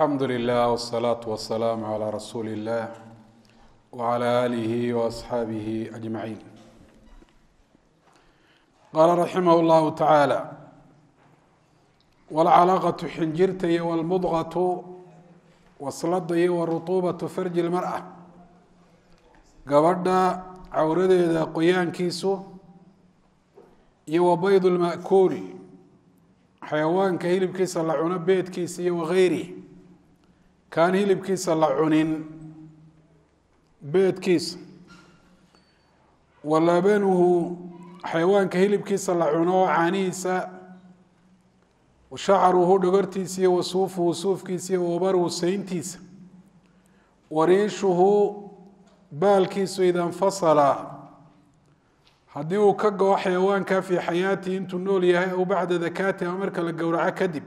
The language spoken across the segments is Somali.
alxamdu lilah wsalaatu wasalaamu calaa rasuuli illah wacalaa aalihi waasxaabihi ajmaciin qaala raximah llahu tacaala waalcalaaqatu xinjirta iyo walmudqatu waslada iyo warutuubatu farji lmara gabadha cawradeeda qoyaankiisu iyo wabayd lma'kuul xayawaanka hilibkiisa la cuno beedkiisa iyo wagayri kaan hilibkiisa la cunin beedkiisa walaabanuhu xayawaanka hilibkiisa la cuno caanihiisa wa shacaruhu dhogortiisa iyo wa suufuhu suufkiisa iyo wabaruhu sayntiisa wa riishuhu baalkiisu idanfasala haddii uu ka go-o xayawaankaa fii xayaatihi intuu nool yahay ow bacda dakaati ama marka la gowraco kadib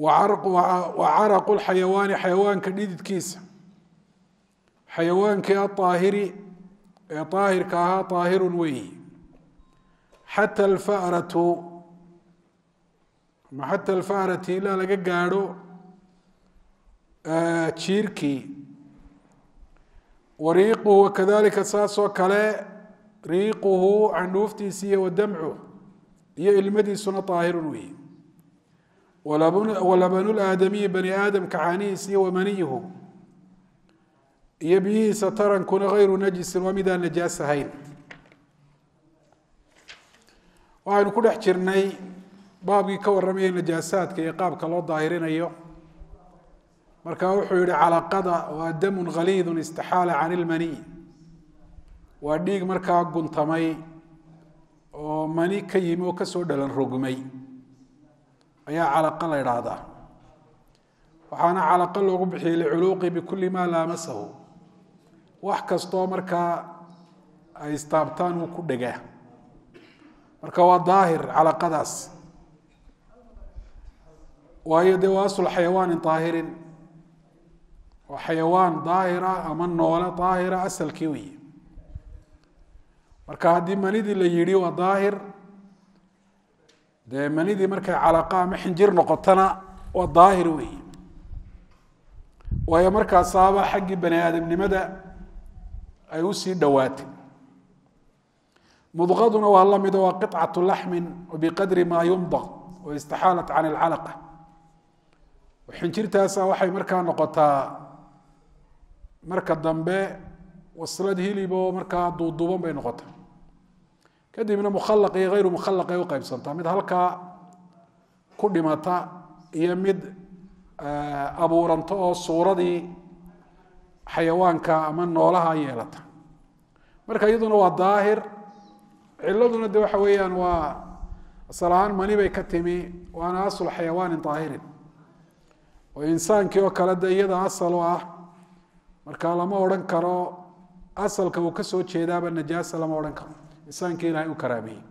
wa caraqu lxayawaani xayawaanka dhididkiisa xayawaankii aaahiri ee aahirka ahaa aahirun weyi xata alfaratu ama xata alfarati ilaa laga gaadho jiirkii wariiquhu wakadalika saas kale riiquhu candhuuftiisi iyo wadamcuh iyo ilmadiisuna aahirun weyi walabanu laadamiyi bani aadamka caanihiisa iyo wamaniyihu iyo biyihiisa tarankuna hayru najisin waa midaan najaas ahayn waxaynu ku dhex jirnay baabkii ka warramaya najaasaadka iyo qaabka loo daahirinayo markaa wuxuu yidhi calaqada waa damun khaliidun istaxaala can ilmaniy waa dhiig markaa guntamay oo mani ka yimi oo ka soo dhalan rogmay ayaa calaqa la idhaahdaa waxaana calaqo loogu bixiyey liculuuqi bikulli maa laamasahu wax kastoo markaa ay istaabtaan uu ku dhegaa marka waa daahir calaqadaas waayo dee waa aslu xayawaani daahirin waa xayawaan daahir ah ama noole daahira ah asalkii weyi marka haddii manidii la yidhi waa daahir dee manidii markay calaqa ama xinjir noqotona waa daahir weyi waayo markaasaaba xaggii bani aadamnimada ay usii dhowaatay mudqaduna waa la mido waa qiطcaةu laxmin biqadri maa yumdq oo istaxaalat can اlcalaqa xinjirtaasa waxay markaa noqotaa marka dambe waslad hilib oo markaa duuduuban bay noqotaa kadibna mukhalaq iyo hayru mukhalaqay u qaybsantaa mid halkaa ku dhimata iyo mid eh, abuuranta oo suuradii xayawaanka ama noolaha yeelata marka iyaduna waa daahir ciladuna de waxa weeyaan waa asal ahaan mani bay ka timi waana aslu xayawaanin daahirin oo insaankii oo kale de iyada asal ah marka lama odhan karo asalka uu ka soo jeedaaba najaasa lama odhan karo insaanka ilahay u karaameeyey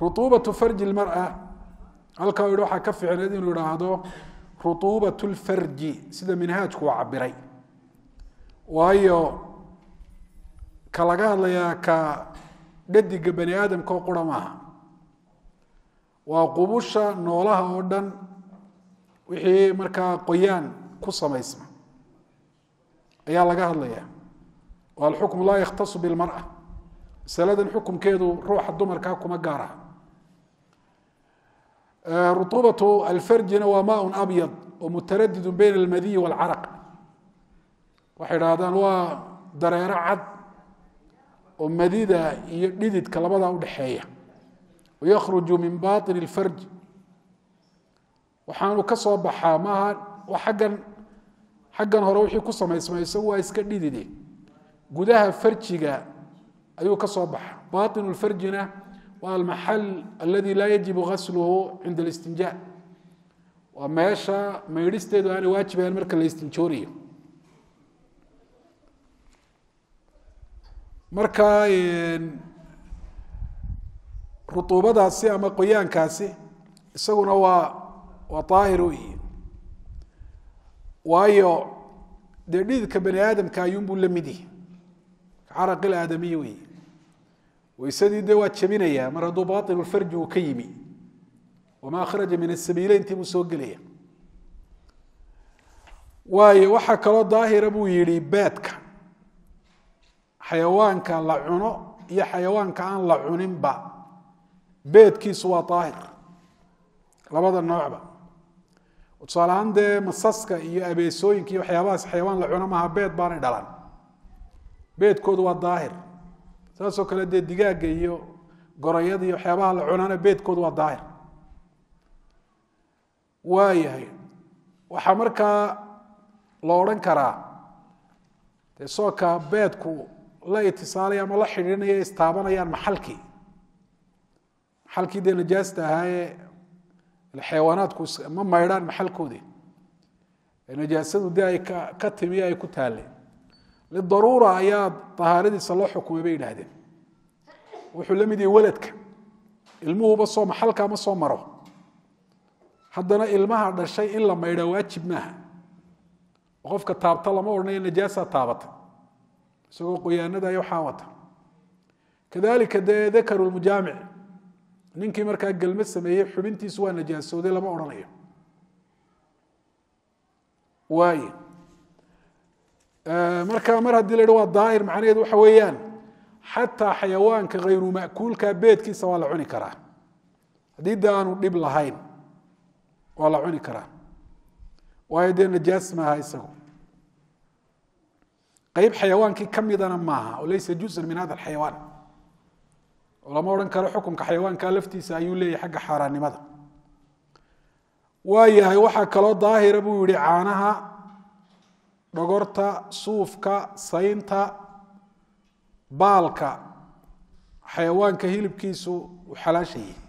ruuubatu farji lmara halkaa yidhi waxaa ka ficneed inuu idhaahdo ruuubat lfarji sida minhaajku waa cabiray waayo ka laga hadlayaa ka dhadiga bani aadamka oo qura maaha waa qubusha noolaha oo dhan wixii markaa qoyaan ku samaysma ayaa laga hadlayaa waa alxukmu laa yakhtasu bilmara saladan xukunkeedu ruuxa dumarkaa kuma gaar ah alfarjina waa maaun abyad oo mutaradidun bayna almadiyi walcaraq waxay idhaahdaan waa dareero cad oo madida iyo dhididka labadaa udhaxeeya yakhruju min baطin اlfarj waxaanu ka soo baxaa maaha aggan xaggan hore wixii ku samaysmay waa iska dhidide gudaha farjiga ayuu ka soo baxa baطin اfarjina waa almaxal aladi laa yajib gasluhu cinda اlistinja waa meesha maydhisteedu aanay waajibayn marka la istinjoonayo marka ruuubadaasi ama qoyaankaasi isaguna waa waa aahir wey waayo dee dhididka bani aadamka ayuunbuu la mid yahay caraq aadamiyi wey weysadii de waa jabinayaa mar hadduu bail farji uu ka yimi wamaa kharaja min asabiileyntii buu soo gelaya waayo waxaa kaloo daahira buu yidhi beedka xayawaanka la cuno iyo xayawaanka aan la cuninba beedkiisu waa daahir labada noocba tusaale ahaan dee masaska iyo abeesooyinka iyo waxyaabahaas xayawaan la cuno maaha beed baanay dhalan beedkoodu waa daahir saasoo kale dee digaaga iyo gorayada iyo waxyaabaha la cunaana beedkoodu waa daahir waayahay waxaa markaa la odhan karaa dee sooka beedku la itisaalay ama la xidhiirinaya istaabanayaan maxalkii maxalkii dee najaasta ahaayee xeewaanaadku ma maydhaan maxalkoodii najaasadu dee ay ka timi ay ku taalle lidaruura ayaa ahaaradiisa loo xukumay bay idhaahdeen wuxuu la mid yahay waladka ilmuhuba soo maxalka ma soo maro haddana ilmaha dhashay in la maydhaa waajib maaha qofka taabta lama odhanayo najaasaa taabata isagoo qoyaanada iyo waxaa wata kadalika dee dakaru lmujaamic ninkii markaa gelme sameeyey xubintiisu waa najaasooday lama odhanayo waaye marka mar haddii la waa daahir macnaheedu waxa weeyaan xataa xayawaanka hayru makuulka beedkiisa waa la cuni karaa haddii de aanu dhib lahayn waa la cuni karaa waayo dee najaas maaha isagu qayb xayawaankii ka midana maaha oo laysa juzan min hada xayawaan lama odhan karo xukunka xayawaanka laftiisa ayuu leeyahy agga xaaraannimada waayahay waxaa kaloo daahira buu yihi caanaha dhogorta suufka saynta baalka xayawaanka hilibkiisu uu xalaasha yahay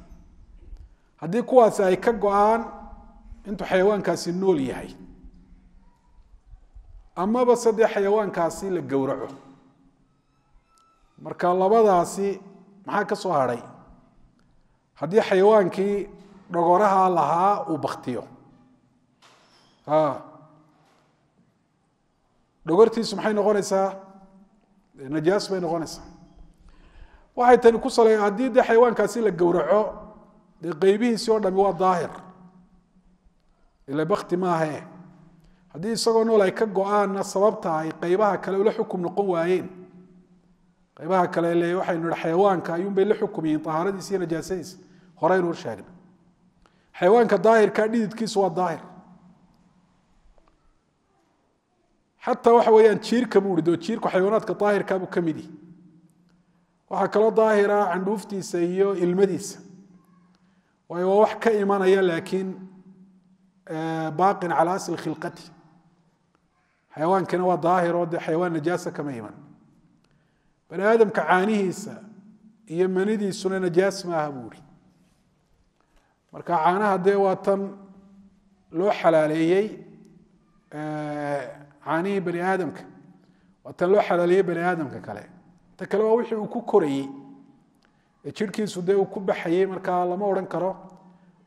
haddii kuwaasi ay ka go-aan intuu xayawaankaasi nool yahay amaba sadee xayawaankaasi la gowraco marka labadaasi maxaa ka soo hadhay haddii xayawaankii dhogoraha lahaa uu baktiyo dhogortiisu maxay noqonaysaa najaas bay noqonaysaa waxay tani ku sal haddii dee xayawaankaasi la gowraco dee qeybihiisi oo dhami waa daahir ila bakti maahae haddii isagoo nool ay ka go-aanna sababta ay qaybaha kale ula xukum noqon waayeen qeybaha kale le waxaynu hi xayawaanka ayuunbay la xukumiyiin ahaaradiisa iyo najaasadiisa horeynu sheegna xayawaanka daahirka dhididkiisu waa daahir xataa waxa weyaan jiirka buu ihi doo jiirku xayawaanaadka daahirkaabuu ka mid yihi waxaa kaloo daahira candhuuftiisa iyo ilmadiisa waayo waa wax ka imanaya laakiin eh, baaqin calaa asli khilqati xayawaankina waa daahiroo dee xayawaan najaasa kama iman bani aadamka caanihiisa iyo manidiisuna najaas maaha buu ihi marka caanaha dee waa tan loo xalaaleeyey eh, caanihii bani aadamka waa tan loo xalaaleeyey bani aadamka kale ta kale waa wixii uu ku korayey ee jidhkiisu dee uu ku baxayey markaa lama odhan karo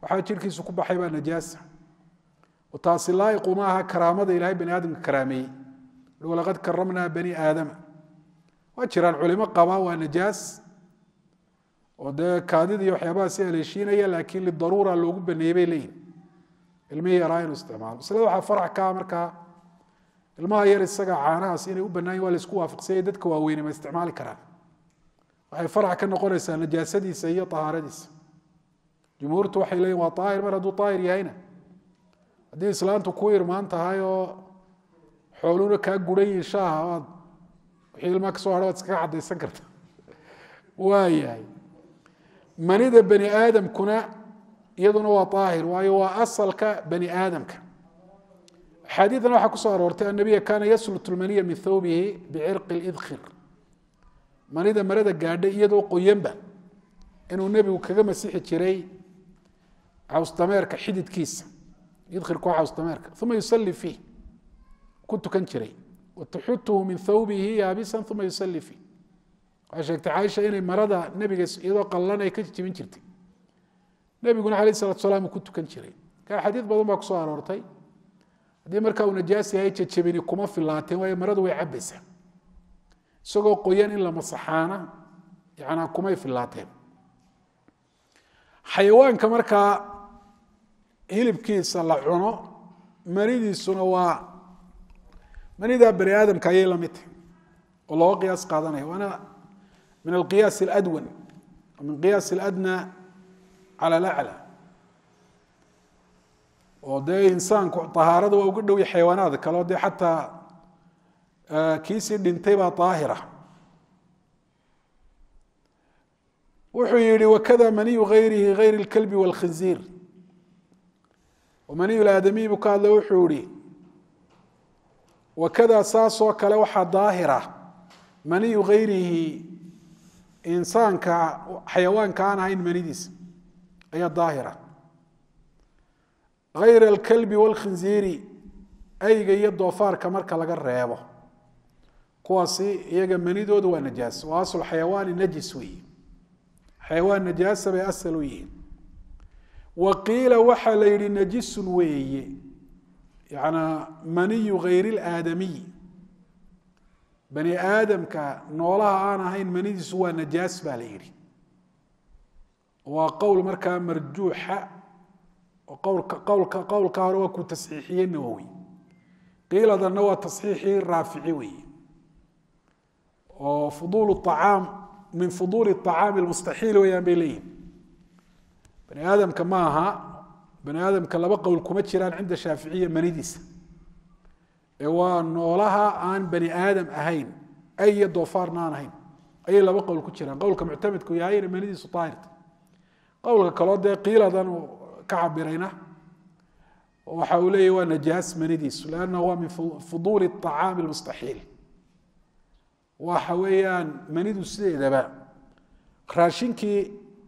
waxaa jidhkiisu ku baxay baa najaasa oo taasi ma aha karaamada ilaahay bani aadamka karaameeyey walaqad karamnaa bani aadama waa jiraan culimo qaba waa najaas oo dee kaadida iyo waxyaabahaasi haleeshiinaya laakiin lidaruura loogu baneeyey bay leeyihin ilmihii yaraa inuu isticmaalo maslada waxaa farax ka ah markaa ilmaha yar isaga caanahaas inay u banaayin waa laisku waafaqsanya dadka waaweyne ma isticmaali karaan waxay farac ka noqonaysaa najaasadiisa iyo ahaaradiisa jumhuurtu waxay leeyiin waa aahir mar hadduu aahir yahayna haddii islaantu ku irmaan tahay oo xooluhuna kaa guran yihin shaaha oad wixii ilmaa ka soo waad iskaga cadaysan karta waa manida bani aadamkuna iyaduna waa aahir waayo waa asalka bani aadamka axaadiidan waxaa kusoo aroortay annabiya kaana yaslut lmaniya min thawbihi bicirqi lidkhir manida marada gaadhay iyadoo qoyanba inuu nebigu kaga masixi jiray cawsdameerka xididkiisa idkhirku cawsdameerka uma yusali fiih ku tukan jiray watuxutuhu min thawbihi yaabisan uma yusali fiih waxaa sheegtay caaisha inay marada nebiga iyadoo qallan ay ka jibin jirtay nebiguna alayh salatu salaam ku tukan jiray ka axaadiid badan baa kusoo aroortay haddii markaa uu najaas yahay jajabini kuma filaateen waayo maradu way cabaysaa isagoo qoyan in la masaxaana yanaa kumay filaateen xayawaanka markaa hilibkiisa la cuno manidiisuna waa manidaa bani aadamka ayay la mid tahay oo looga qiyaas qaadanaya waana min alqiyaas aladwan min qiyaas aladna cala alaclى oo dee insaanku ahaarada waa uga dhowy xayawaanaada kale oo dee xataa e, kiisii dhintay baa aahira wuxuu yihi wakada maniyu ayrihi ayri اlkalbi wاlkhinziir maniyu aadamiyi buu ka hadla wuxuu ihi wakada saasoo kale waxaa daahira maniyu hayrihi insaanka xayawaanka aan ahayn manidiisa ayaa daahira ayr alkalbi wاlkhinziiri ayga iyo doofaarka marka laga reebo kuwaasi iyaga manidooda waa najaas waa asl xayawaani najis weeye xayawaan najaasa bay asal u yihiin wa qiila waxaa la yihi najisun weeye yanaa maniyu hayr اlaadamiy bani aadamka noolaha aan ahayn manidiisu waa najaas baa la yihi waa qowl markaa marjuuxa qowlka hore waa kuu tasxiixiyey nawowi qiiladanna waa tasxiixii raafici weeye oo ay iyo doofaarna aan ahayn ayay laba qowl kaloo dee qiiladan ka cabirayna waxa uu leeyahy waa najaas manidiisu lanna waa min fuduuli acaami lmustaxiil waxa weeyaan manidu sideedaba raashinkii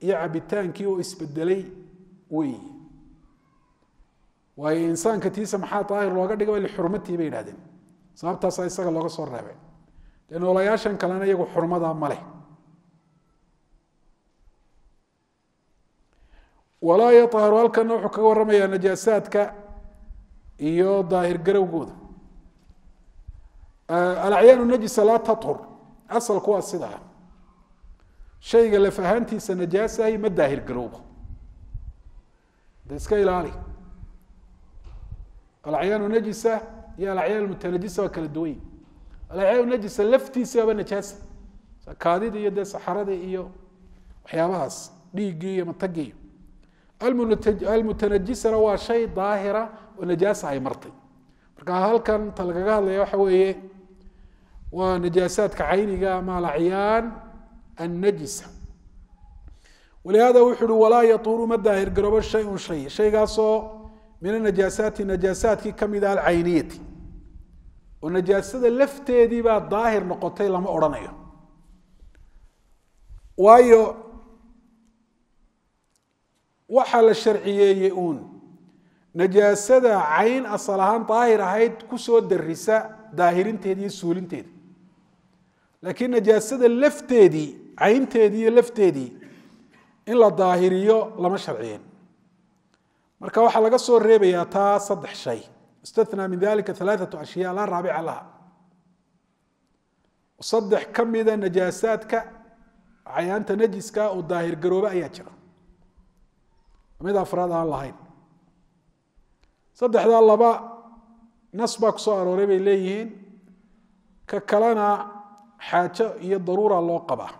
iyo cabitaankii oo isbedelay wey waayo insaanka tiisa maxaa daahir looga dhigaba lixurmatii bay idhahdeen sababtaasa isaga looga soo reebeen lan olayaashan kalena iyagu xurmadaa maleh walaa yaaharu halkana wuxuu kaga warramayaa najaasaadka iyo daahir garowgooda alacyaanu najisa laa tathur asalku waa sidaa shayga laf ahaantiisa najaasahi ma daahir garowbo de iska ilaali alacyaanu najisa iyo alacyaan mutanajisa waa kala duwan alacyaanu najisa laftiisaba najaasa kaadida iyo dee saxarada iyo waxyaabahaas dhiiggii iyo matagii almutanajisana waa shay daahira oo najaasa ay martay marka halkan ta lagaga hadlaya waxa weeye waa najaasaadka cayniga ama alacyaan annajisa walihaada wuxu uhi walaa yatuuru ma daahir garoobo shayun shay shaygaasoo min anajaasaati najaasaadkii kamid a ah alcayniyati oo najaasada lafteediibaa daahir noqotay lama odhanayo waayo waxaa la sharciyeeyey uun najaasada cayn asal ahaan daahir ahayd kusoo darisa daahirinteeda iyo suulinteeda laakiin najaasada lafteedii caynteedii iyo lafteedii in la daahiriyo lama sharciyeen marka waxaa laga soo reebayaa taa saddex shay istanaa min dalika alaaatu ashya laa raabica laha saddex ka mida najaasaadka cayaanta najiska oo daahir garoobe ayaa jira mid afraad aan lahayn saddexdaa laba nas baa kusoo soo arooray bay leeyihiin ka kalena xaajo iyo daruura loo qabaa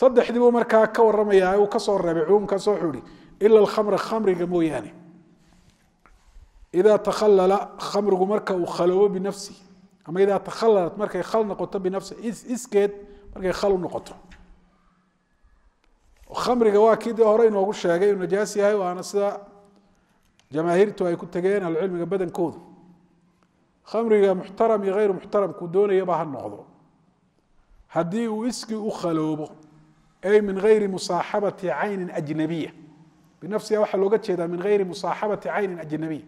saddexdii markaa ka warramayaa uu ka soo reebay cumuumkaas wuxuu ihi ila alkhamra khamriga mooyaane idaa takhalala khamrigu marka uu khaloobo binafsi ama idaa takhalalat markay khal noqoto binafsi iskeed markay khal u noqoto khamriga waa kii hore inoogu sheegay inuu najaas yahay waana sida jamaahiirtu ay ku tegeen ahlucilmiga badankoodu khamriga muxtaram iyo hayru muxtaramkuu doonayaba ha noqdo haddii uu iskii u khaloobo ay min hayri musaaxabati caynin ajnabiya binafsiha waxaa looga jeedaa min hayri musaaxabati caynin ajnabiya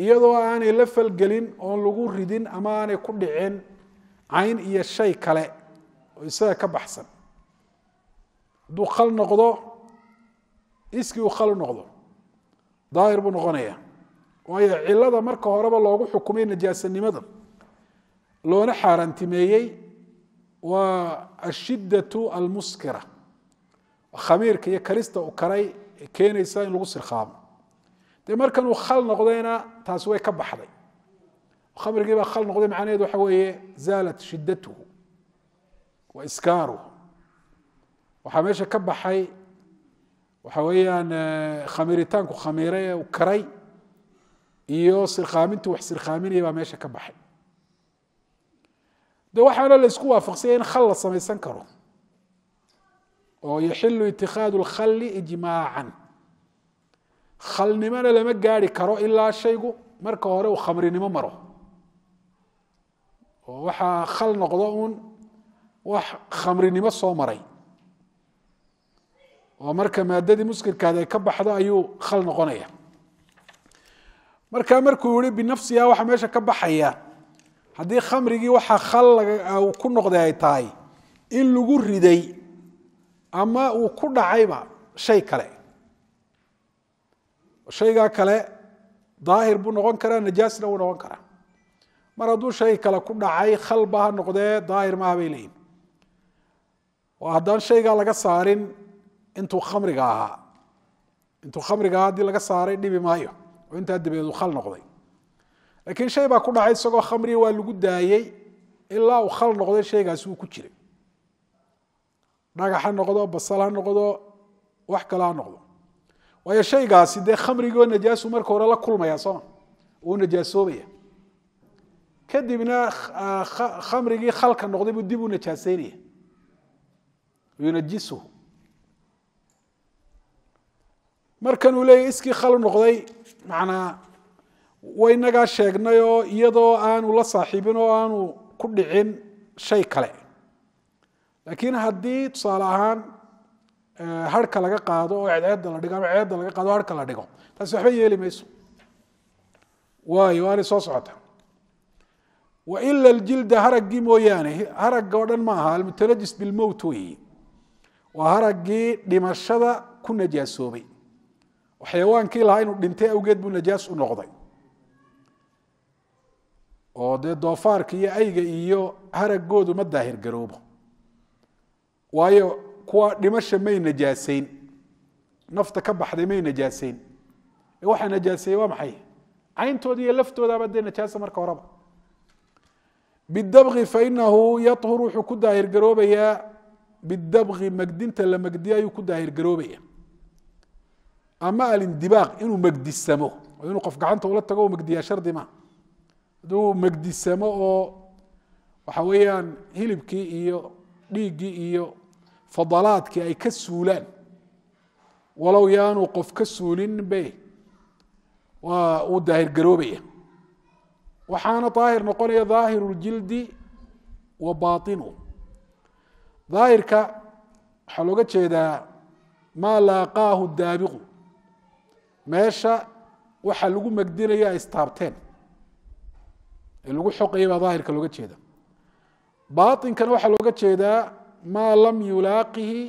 iyadoo aanay la falgelin oon lagu ridin ama aanay ku dhicin cayn iyo shay kale oo isaga ka baxsan hadduu al noqdo iskii uu al noqdo daahir buu noqonaya waayo cilada marka horeba loogu xukumay najaasanimada loona xaaraantimeeyey waa ashiddau almuskira khamiirka iyo karista u karay ee keenaysa in lagu sirkhaamo dee markan khal noqdayna taasi way ka baxday khamrigiibaa khal noqday macnaheedu waxa weeye zaalat shidatuhu wa iskaaruhu waxaa meesha ka baxay waxaa weeyaan eh, khamiriitaanku khamiire karay iyo sirkaamintu wax sirkaaminaya baa meesha ka baxay de waxaana la isku waafaqsanya in khal la samaysan karo oo yaxilu itikaadu lkhalli ijmaacan khalnimona lama gaari karo ilaa shaygu marka hore uu khamrinimo maro oo waxaa khal noqdo uun wax khamrinimo soo maray oo marka maadadii muskirkaadi ay ka baxdo ayuu khal noqonaya marka markuu yihi binafsiha waxa meesha ka baxaya haddii khamrigii waxa khal ku noqday ay tahay in lagu riday ama uu ku dhacayba shay kale shaygaa kale daahir buu noqon karaa najaasna wuu noqon karaa mar hadduu shay kale ku dhacay khalba ha noqdee daahir maaha bay leeyihin haddaan shaygaa laga saarin intuu kamriga ahaa intuu kamriga ahaa haddii laga saaray dhibi maayo oo intaa dabadeed uu khal noqday laakiin shay baa ku dhacay isagoo khamri waa lagu daayey ilaa uu khal noqday shaygaasi uu ku jiray dhagax ha noqdo basal ha noqdo wax kale ha noqdo waayo shaygaasi dee khamrigoo najaasu marka hore la kulmaya sooma uu najaasoobaya kadibna ah, khamrigii khalka noqday buu dib u najaaseynaya yunajisuhu markan uu leeya iskii khal noqday manaa waynagaa sheegnay oo iyadoo aanu la saaxiibin oo aanu ku dhicin shay kale laakiin haddii tusaale ahaan eh, harhka laga qaado oo cedceedda la dhigo ama ceedda laga qaado o harhka la dhigo taasi waxba yeeli mayso waayo aanay soo socota waila aljilda haraggii mooyaane haragga oo dhan ma aha almutanajis bilmowt weeyi waa haraggii dhimashada ku najaasoobay xayawaankii lahaa inuu dhintay awgeed buu najaas u noqday oo dee doofaarka iyo ayga iyo haragoodu ma daahir garoobo waayo kuwa dhimasha may najaasayn nafta ka baxday may najaasayn ee waxaa waa maxay cayntooda iyo laftoodaaba dee najaasa marka horeba bidabqi fainahu yahur wuxuu ku daahir garoobayaa bidabqi magdinta la magdiya ayuu ku daahir garoobaya ama alindibaq inuu megdisamo inuu qof gacanta ula tago megdiyaa shardi ma hadduu megdisamo oo waxa weeyaan hilibkii iyo dhiiggii iyo fadalaadkii ay ka suulaan walow yaanuu qof ka suulinbe waa uu daahir garoobaya waxaana daahir noqonaya daahiruljildi wa bainu daahirka waxaa looga jeedaa maa laaqaahu daabiqu meesha waxaa lagu magdinaya ay istaabteen ee lagu xoqaya baa daahirka looga jeeda baainkana waxaa looga jeedaa maa lam yulaaqihi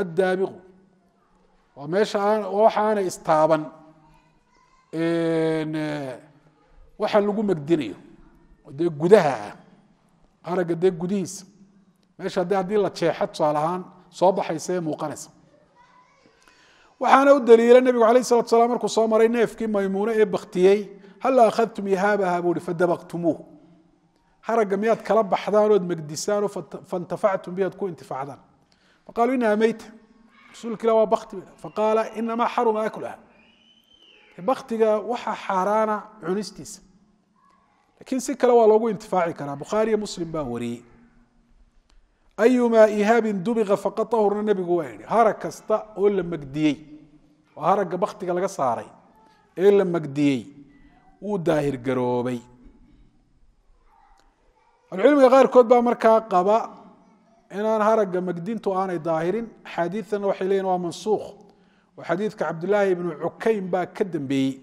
addaabiqu waa meesha waxa aanay istaaban waxaa lagu magdinayo dee gudaha ah aragga dee gudihiisa meesha de haddii la jeexa tusaale ahaan soo baxaysa ee muuqanaysa waxaana u daliila nebigu alayh salatu slam markuu soo maray neefkii maymuune ee baktiyey hal akhadtum ihaabaha buu hi fadabaqtumuuh haragga miyaad kala baxdaan ood megdisaanoo faintafactum bi ku intifaacdaan faqaaluu inaha meyta rasuulka waa bakti faqaala inamaa xaruma aklaha baktiga waxaa xaaraana cunistiisa laakiin si kale waa loogu intifaaci karaa bukhaariiyo muslim baa wariyey ayumaa ihaabin dubiqa faqatahurna nebigu waa yihi harag kasta oo la megdiyey oo haragga baktiga laga saaray ee la magdiyey wuu daahirgaroobay ahlucilmiga qaarkood baa markaa qaba inaan haragga magdintu aanay daahirin axaadiianna waxay leeyihin waa mansuukh oo xadiidka cabdilaahi ibnu cukayn baa ka dambeeyey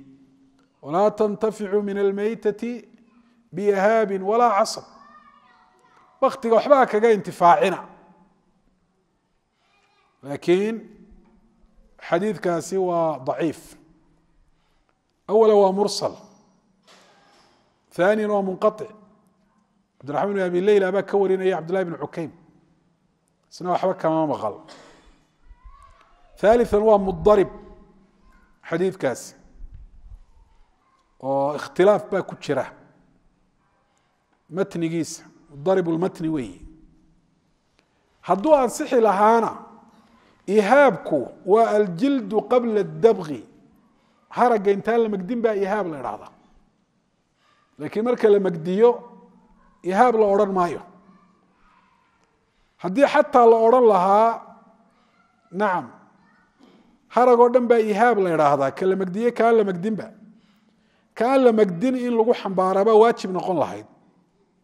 walaa tantaficu min almeytati biyahaabin walaa casab baktiga waxbaa kaga intifaacina laakiin xadiidkaasi waa ضaciif awala waa mursal aaniyana waa munqaطic cabdiraxman bn abi leyla baa ka warinaya cabdullahi bn cukeym isna waxba kama maqal ثaaliثan waa mudarib xadiidkaasi oo ikhtilaaf baa ku jira matnigiisa mudarib اlmatni weeyi hadduu ansixi lahaana ihaabku waa aljildu qabla dabqi haragga intaan la magdin baa ihaab la idhaahdaa laakiin marka la magdiyo ihaab la odhan maayo haddii xataa la odhan lahaa nacam harag oo dhan baa ihaab la idhaahdaa ka la magdiye kaan la magdinba kaan la magdin in lagu xambaaraabaa waajib noqon lahayd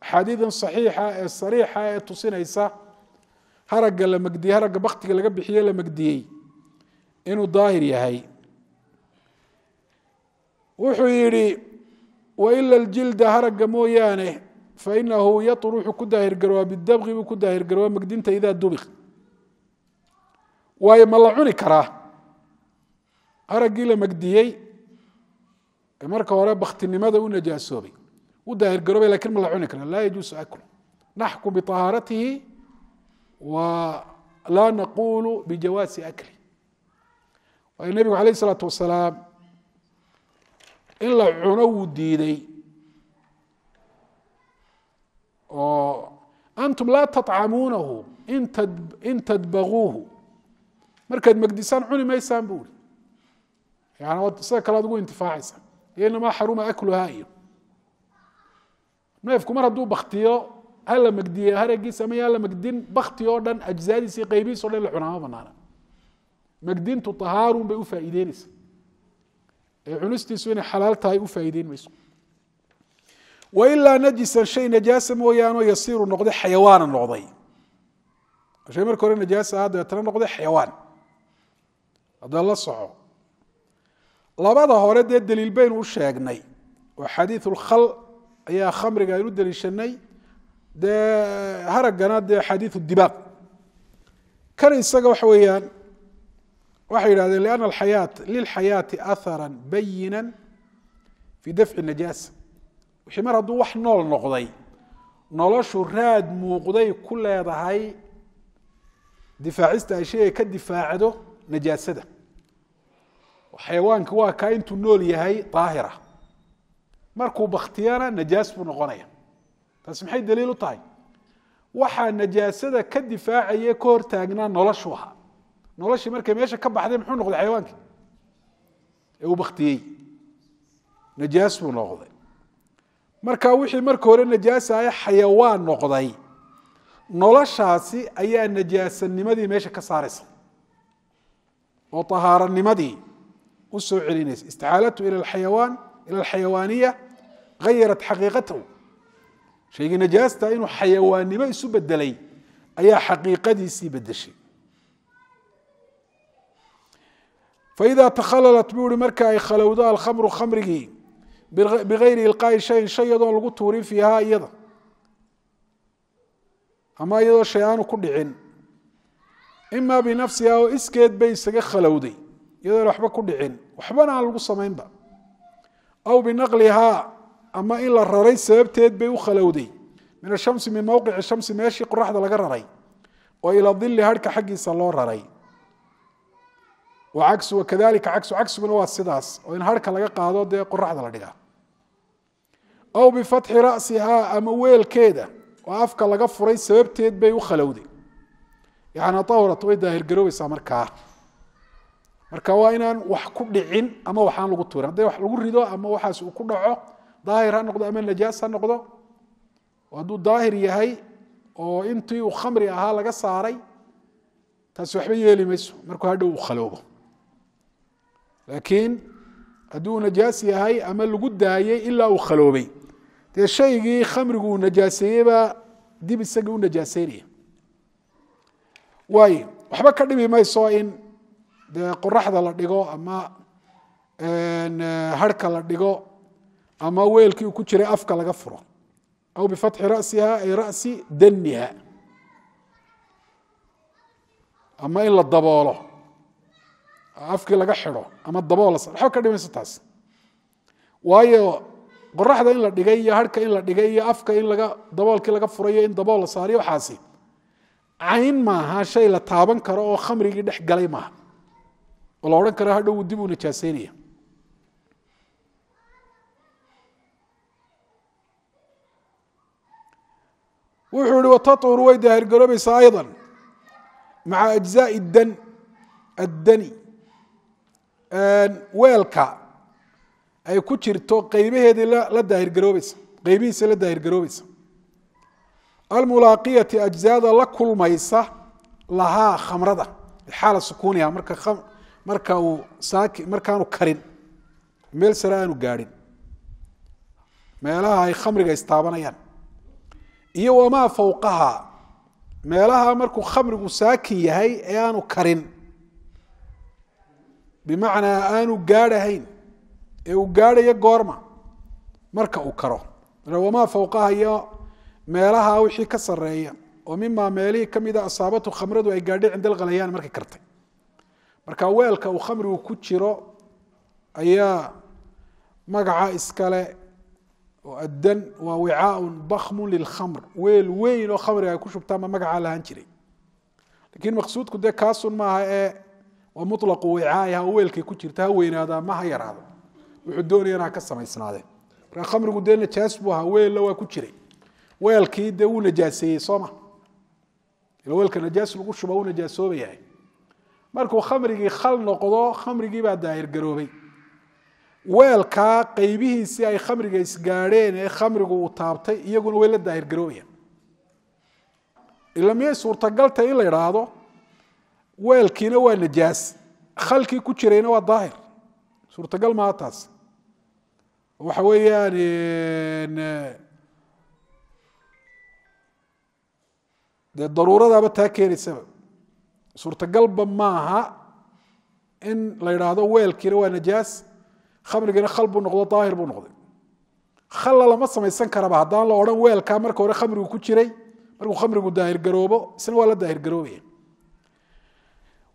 axaadiidan saxiixa ee sariixa ee tusinaysa haraga la magdiyey haragga baktiga laga bixiye la magdiyey inuu daahir yahay wuxuu yidhi waila ljilda haragga mooyaane fainahu yaur wuxuu ku daahirgarowaa bidabqi buu ku daahirgarowaa magdinta idaa dubiq waayo ma la cuni karaa haraggii la magdiyey marka hore baktinimada u najaasoobay u daahirgaroobay lakin ma la cuni karaa laa yajuusu aklu naxku biahaaratihi laa naqulu bijawaazi akli waayo nebigu alayh isalaatu wasalaam in la cuno wuu diiday oo antum laa taطcamuunahu in tadbaguuhu markaad megdisaan cuni maysaan bu uri yani waad sida kale ad ugu intifaacaysaan inamaa xaruma akluha iyo neefku mar hadduu baktiyo hala magdiye haragii sameeye hala magdin bakti oo dhan ajzaadiisi qaybihiis o dhan la cunama banaana magdintu ahaarun bay u faaideyneysa ee cunistiisu inay xalaal tahay u faaideyn mayso wailaa najisan shay najaasa mooyaaneo yasiiru noqday xayawaana noqday shay marka hore najaasa ah dabeetana noqday xayawaan haddee la soco labada hore dee daliil baynu u sheegnay oo xadiiu lkhal ayaa khamriga aynu u daliishanay dee haragana dee xadiiu dibaaq kan isaga waxa weeyaan waxay yidhahdeen lأna ayaat lilxayaati ahara bayina fii dafci najaasa wixii mar hadduu wax nool noqday noloshu raad muuqday ku leedahay difaacista ay ka difaacdo najaasada xayawaanka waa kaa intuu nool yahay aahira markuu baktiyana najaas buu noqonaya taasi maxay daliil u tahay waxaa najaasada ka difaacaye ka hortaagnaa noloshu ahaa noloshii markay meesha ka baxday muxuu noqday xayawaankii ee uu baktiyey najaas buu noqday marka wixii marka hore najaasaaya xayawaan noqday noloshaasi ayaa najaasanimadii meesha ka saaraysa oo ahaaranimadii u celinaysa istixaalatu ila ayawaan ila alxayawaaniya gayarat xaqiiqatahu shayga najaasta inuu xayawaannimo isu bedelay ayaa xaqiiqadiisii bedeshay faida takhalalat buu ihi marka ay khalowdo alkhamru khamrigii bigayri ilqaa'i shayin shay iyadoon lagu tuurin fiihaa iyada ama iyadoo shay aanu ku dhicin imaa binafsiha oo iskeed bay isaga khalowday iyadoon waxba ku dhicin waxbana aan lagu samaynba aw binaqlihaa ama in la raray sababteed bay u khalowday min ashamsi min mowqici shamsi meeshii qoraxda laga raray oo ilaa dili harhka xaggiisa loo raray asu wakadalika casu cagsiguna waa sidaas oo in harhka laga qaado dee qoraxda la dhigaa aw bifatxi rasihaa ama weelkeeda oo afka laga furay sababteed bay u khalowday yani ahrat way daahirgaroobaysaa markaa marka waa inaan wax ku dhicin ama waxaan lagu tuurin hadday wax lagu rido ama waxaas uu ku dhaco daahir ha noqdo ama najaas ha noqdo hadduu daahir yahay oo intii uu khamri ahaa laga saaray taasi waxba yeeli mayso markuu hadhow uu khaloobo laakiin hadduu najaas yahay ama lagu daayey ilaa uu khaloobay dee shaygii khamrigu uu najaaseeyeybaa dib isagii u najaaseynaya waayo waxba ka dhibi mayso in dee qoraxda la dhigo ama harhka la dhigo ama weelkii uu ku jiray afka laga furo aw bifatxi rasiha ay rasi daniha ama in la daboolo afkii laga xidho ama dabool waxba ka dhimayso taas waayo qoraxda in la dhigay iyo harhka in la dhigay iyo afka in laga daboolkii laga furayo in dabool saariyo waxaasi cayn maaha shay la taaban karo oo khamrigii dhex galay maaha oo la odhan karo hadhow dib uu najaaseynaya wuxuu yihi wataturu way daahirgaroobaysaa ayضa maca أجزاء اdn addani weelka ay ku jirto qaybaheedii la daahirgaroobaysa qaybihiisa la daahirgaroobaysa almulaaqiyati أجزaada la kulmaysa lahaa khamrada xaala sukuniha marka marka uu saaki markaanu karin meel sare aanu gaadhin meelaha ay khamriga istaabanayaan iyo wamaa fawqaha meelaha markuu khamrigu saakin yahay ee aanu karin bimacnaa aanu gaadhahayn ee uu gaadhayo goorma marka uu karo wamaa fawqaha iyo meelaha wixii ka sareeya oo mimaa meelihii ka mida ah asaabatu khamradu ay gaadhay cinda alghalayaan kartay marka weelka uu khamrigu ku jiro ayaa magaca iskale oo addan waa wicaaun bakmu lilkhamr weel weyn oo khamriga ay ku shubtaan ma magacaa lahaan jiray laakiin maqsuudku dee kaasun maaha ee waa mulaqu wicaa'i weelkay ku jirta ha weynaadaa ma ha yaraado wuxuu doonayana ha ka samaysnaadeen markaa khamrigu dee najaas buu ahaa weella waa ku jiray weelkii dee wuu najaaseeyey soo ma ila weelka najaas lagu shuba wuu najaasoobayahay markuu khamrigii khal noqdo khamrigii baa daahir weelkaa qaybihiisii ay khamriga isgaadheen ee khamrigu uu taabtay iyaguna way la daahirgaroobayaan ila miyay suurtagaltay in la idhaahdo weelkiina waa najaas khalkii ku jirayna waa daahir suurtagal maaha taas waxa weeyaan dee daruuradaaba taa keenaysaba suurtagalba maaha in la idhaahdo weelkiina waa najaas amrigana khal buu noqdo daahir buu noqday khalla lama samaysan karaba haddaan la odhan weelkaa marka hore khamrigu ku jiray markuu khamrigu daahirgaroobo isna waa la daahirgaroobaya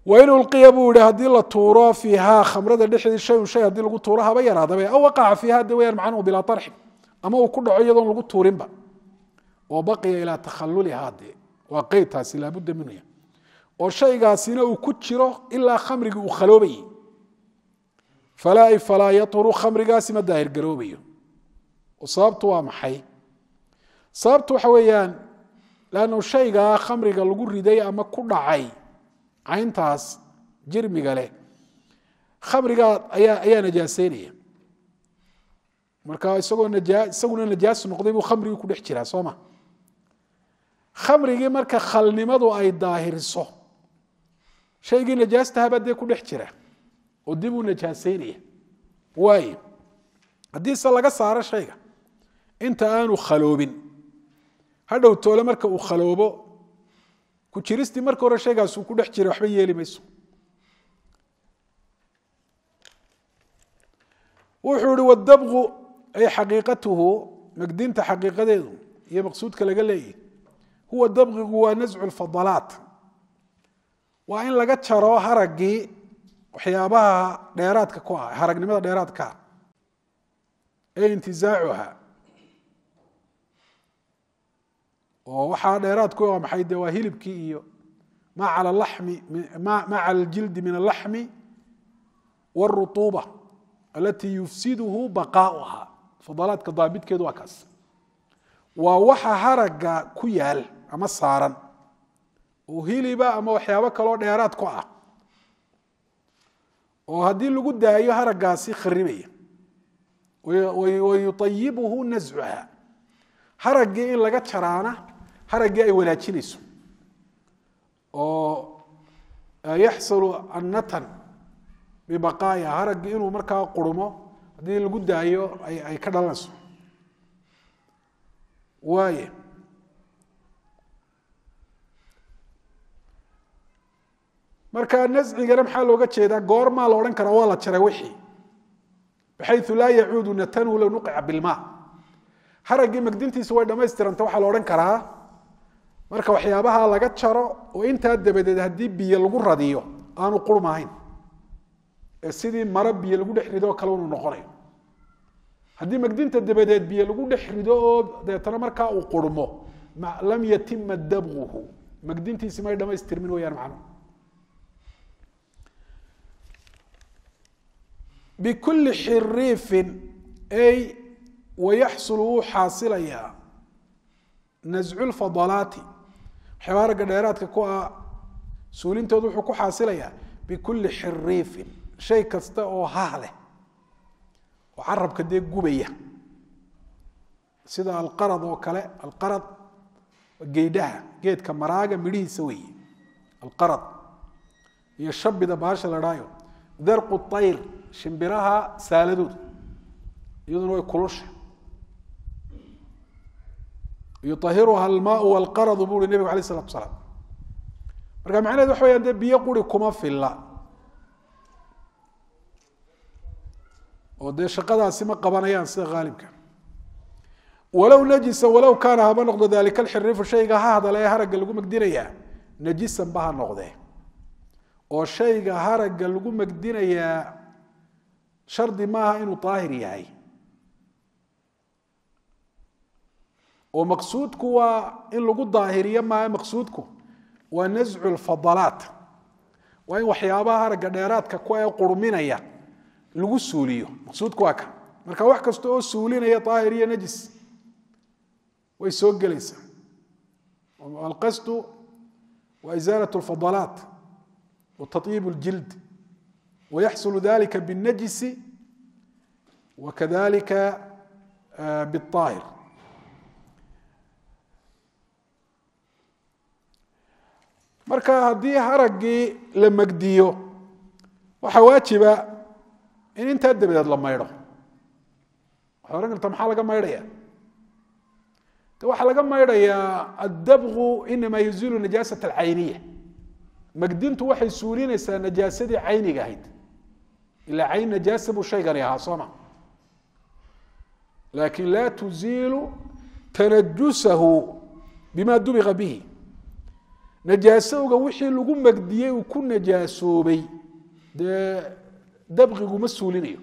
wain ulqiya buu yihi haddii la tuuro fiihaa khamrada dhexdeed shayun shay haddii lagu tuuro haba yaraadaba aw waqaca fiiha de wayaan macnuhu bilaa arxin ama uu ku dhaco iyadoon lagu tuurinba oo baqiya ilaa takhalulihaa dee waa qeydtaasi laabudda minha oo shaygaasina uu ku jiro ilaa khamrigii uu khaloobayay falaa ay falaa yaturu khamrigaasi ma daahirgaroobayo oo sababtu waa maxay sababtu waxa weeyaan lannu shaygaa khamriga lagu riday ama ku dhacay cayntaas jirmiga leh khamrigaa ayaa ayaa najaaseynaya marka isagoo najaa isaguna najaas noqday buu khamrigii ku dhex jiraa soo ma khamrigii marka khalnimadu ay daahiriso shaygii najaastahabaa dee ku dhex jira oo dibuu najaaseynaya waay haddiise laga saaro shayga inta aanu khaloobin hadhow toole marka uu khaloobo ku jiristii marka hore shaygaasuu ku dhex jira waxba yeeli mayso wuxuu ihi wadabqu ay xaqiiqatuhu magdinta xaqiiqadeedu iyo maqsuudka laga leeyahy huwa dabqigu waa nascu lfadalaat waa in laga jaro haragii waxyaabaha dheeraadka ku ah haragnimada dheeraadka ah ee intizaacuha oo waxaa dheeraad ku a ah maxay de waa hilibkii iyo ma cala laxmi ma cala aljildi min alaxmi wاrutuuba alatii yufsiduhu baqaauha fadalaadka daabitkeedu waa kaas waa waxa haraga ku yaal ama saaran oo hiliba ama waxyaabo kaloo dheeraad ku ah oo haddii lagu daayo haragaasi kharibaya wayuayibuhu nascuha haragii in laga jaraana haraggii ay wanaajinayso oo yaxsulu annatan bibaqaaya haragii inuu markaa qurmo haddii lagu daayo ay ka dhalanayso waaye marka nascigana maxaa looga jeedaa goormaa la odhan karaa waa la jaray wixii baxayu laa yacuudu natanu low nuqica bilmaa haraggii magdintiisu way dhammaystiranta waxaa la odhan karaa marka waxyaabaha laga jaro oo intaa dabadeed haddii biyo lagu radiyo aanu qurmahayn ee sidii maro biyo lagu dhex rido oo kale unu noqonayo haddii magdinta dabadeed biyo lagu dhex rido oo deetana markaa uu qurmo lam yatima dabquhu magdintiisi may dhamaystirmin weyaan macnu bikuli xiriifin ay wayaxsulu wuu xaasilayaa nascu lfadalaati waxyaaba ragga dheeraadka ku ah suulintoodu wuxuu ku xaasilayaa bikulli xiriifin shay kasta oo hah leh oo carabka dee gubaya sida alqarad oo kale alqarad geydhaha geedka maraaga midhihiisa weeye alqarad iyo shabida baasha la dhaayo darqu ayr shimbiraha saaladooda iyaduna way kulusha yuahiruha almaau walqaradu bu uhi nebigu alay isalatu salaam marka macnaheed waxa weyaan dee biyo quri kuma filla oo dee shaqadaasi ma qabanayaan sida haalibka walow najisa walow kaana haba noqdo dalika alxiriifu shayga hahadale ee haragga lagu magdinayaa najisanba ha noqdee oo shayga haragga lagu magdinayaa shardi maaha inuu aahir yahay oo maqsuudku waa in lagu daahiriyo maaha maqsuudku waa nascu lfadalaat waa in waxyaabaha aragga dheeraadka ku ee qurminaya lagu suuliyo maqsuudku waa ka marka wax kasta oo suulinaya daahir iyo najis way soo gelaysaa alqasdu wa isaalaة اlfadalaat wa taطyiib ويحصل ذلك بالنجس وكذلك بالطاهر marka haddii haragii la magdiyo waxaa waajiba in intaa dabadeed la maydho waxaad ohan kartaa maxaa laga maydhaya de waxaa laga maydhayaa addabqu inamaa yuziilu najaasat alcayniya magdintu waxay suulinaysaa najaasadii cayniga ahayd ilaa cayn najaasa buu shaygani ahaa soo ma laakin laa tuziilu tanajusahu bima dubiqa bihi najaasowga wixii lagu magdiyey uu ku najaasoobay dee dabqigu ma suulinayo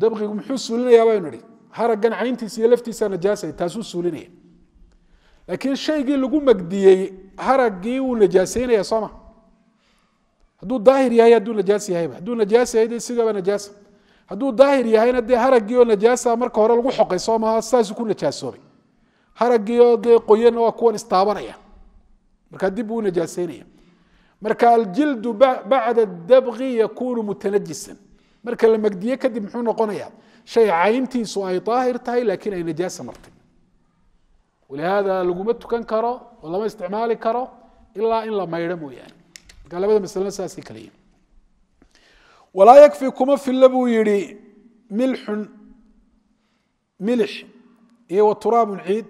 dabqigu muxuu suulinayaa baynu idhi haraggan cayntiisa iyo laftiisaa najaasay taasuu suulinaya laakiin shaygii lagu magdiyey haraggii wuu najaasaynaya soo ma hadduu daahir yahay hadduu najaas yahayba hadduu najaas yahay de sidoba najaasa hadduu daahir yahayna dee haragii oo najaasa marka hore lagu xoqay soo maaha saasuu ku najaasoobay haragii oo dee qoyanna waa kuwan istaabanaya markaa dib uu najaaseynaya marka aljildu bacda dabqi yakuunu mutanajisan marka la magdiye kadib muxuu noqonayaa shay cayntiisu ay daahir tahay laakiin ay najaasa martay walihaada laguma tukan karo oo lama isticmaali karo ilaa in la maydho mooyaane marka labada maslena saasay kala walaa yakfi kuma filla buu yihi milxun milix iyo wa turaabun ciid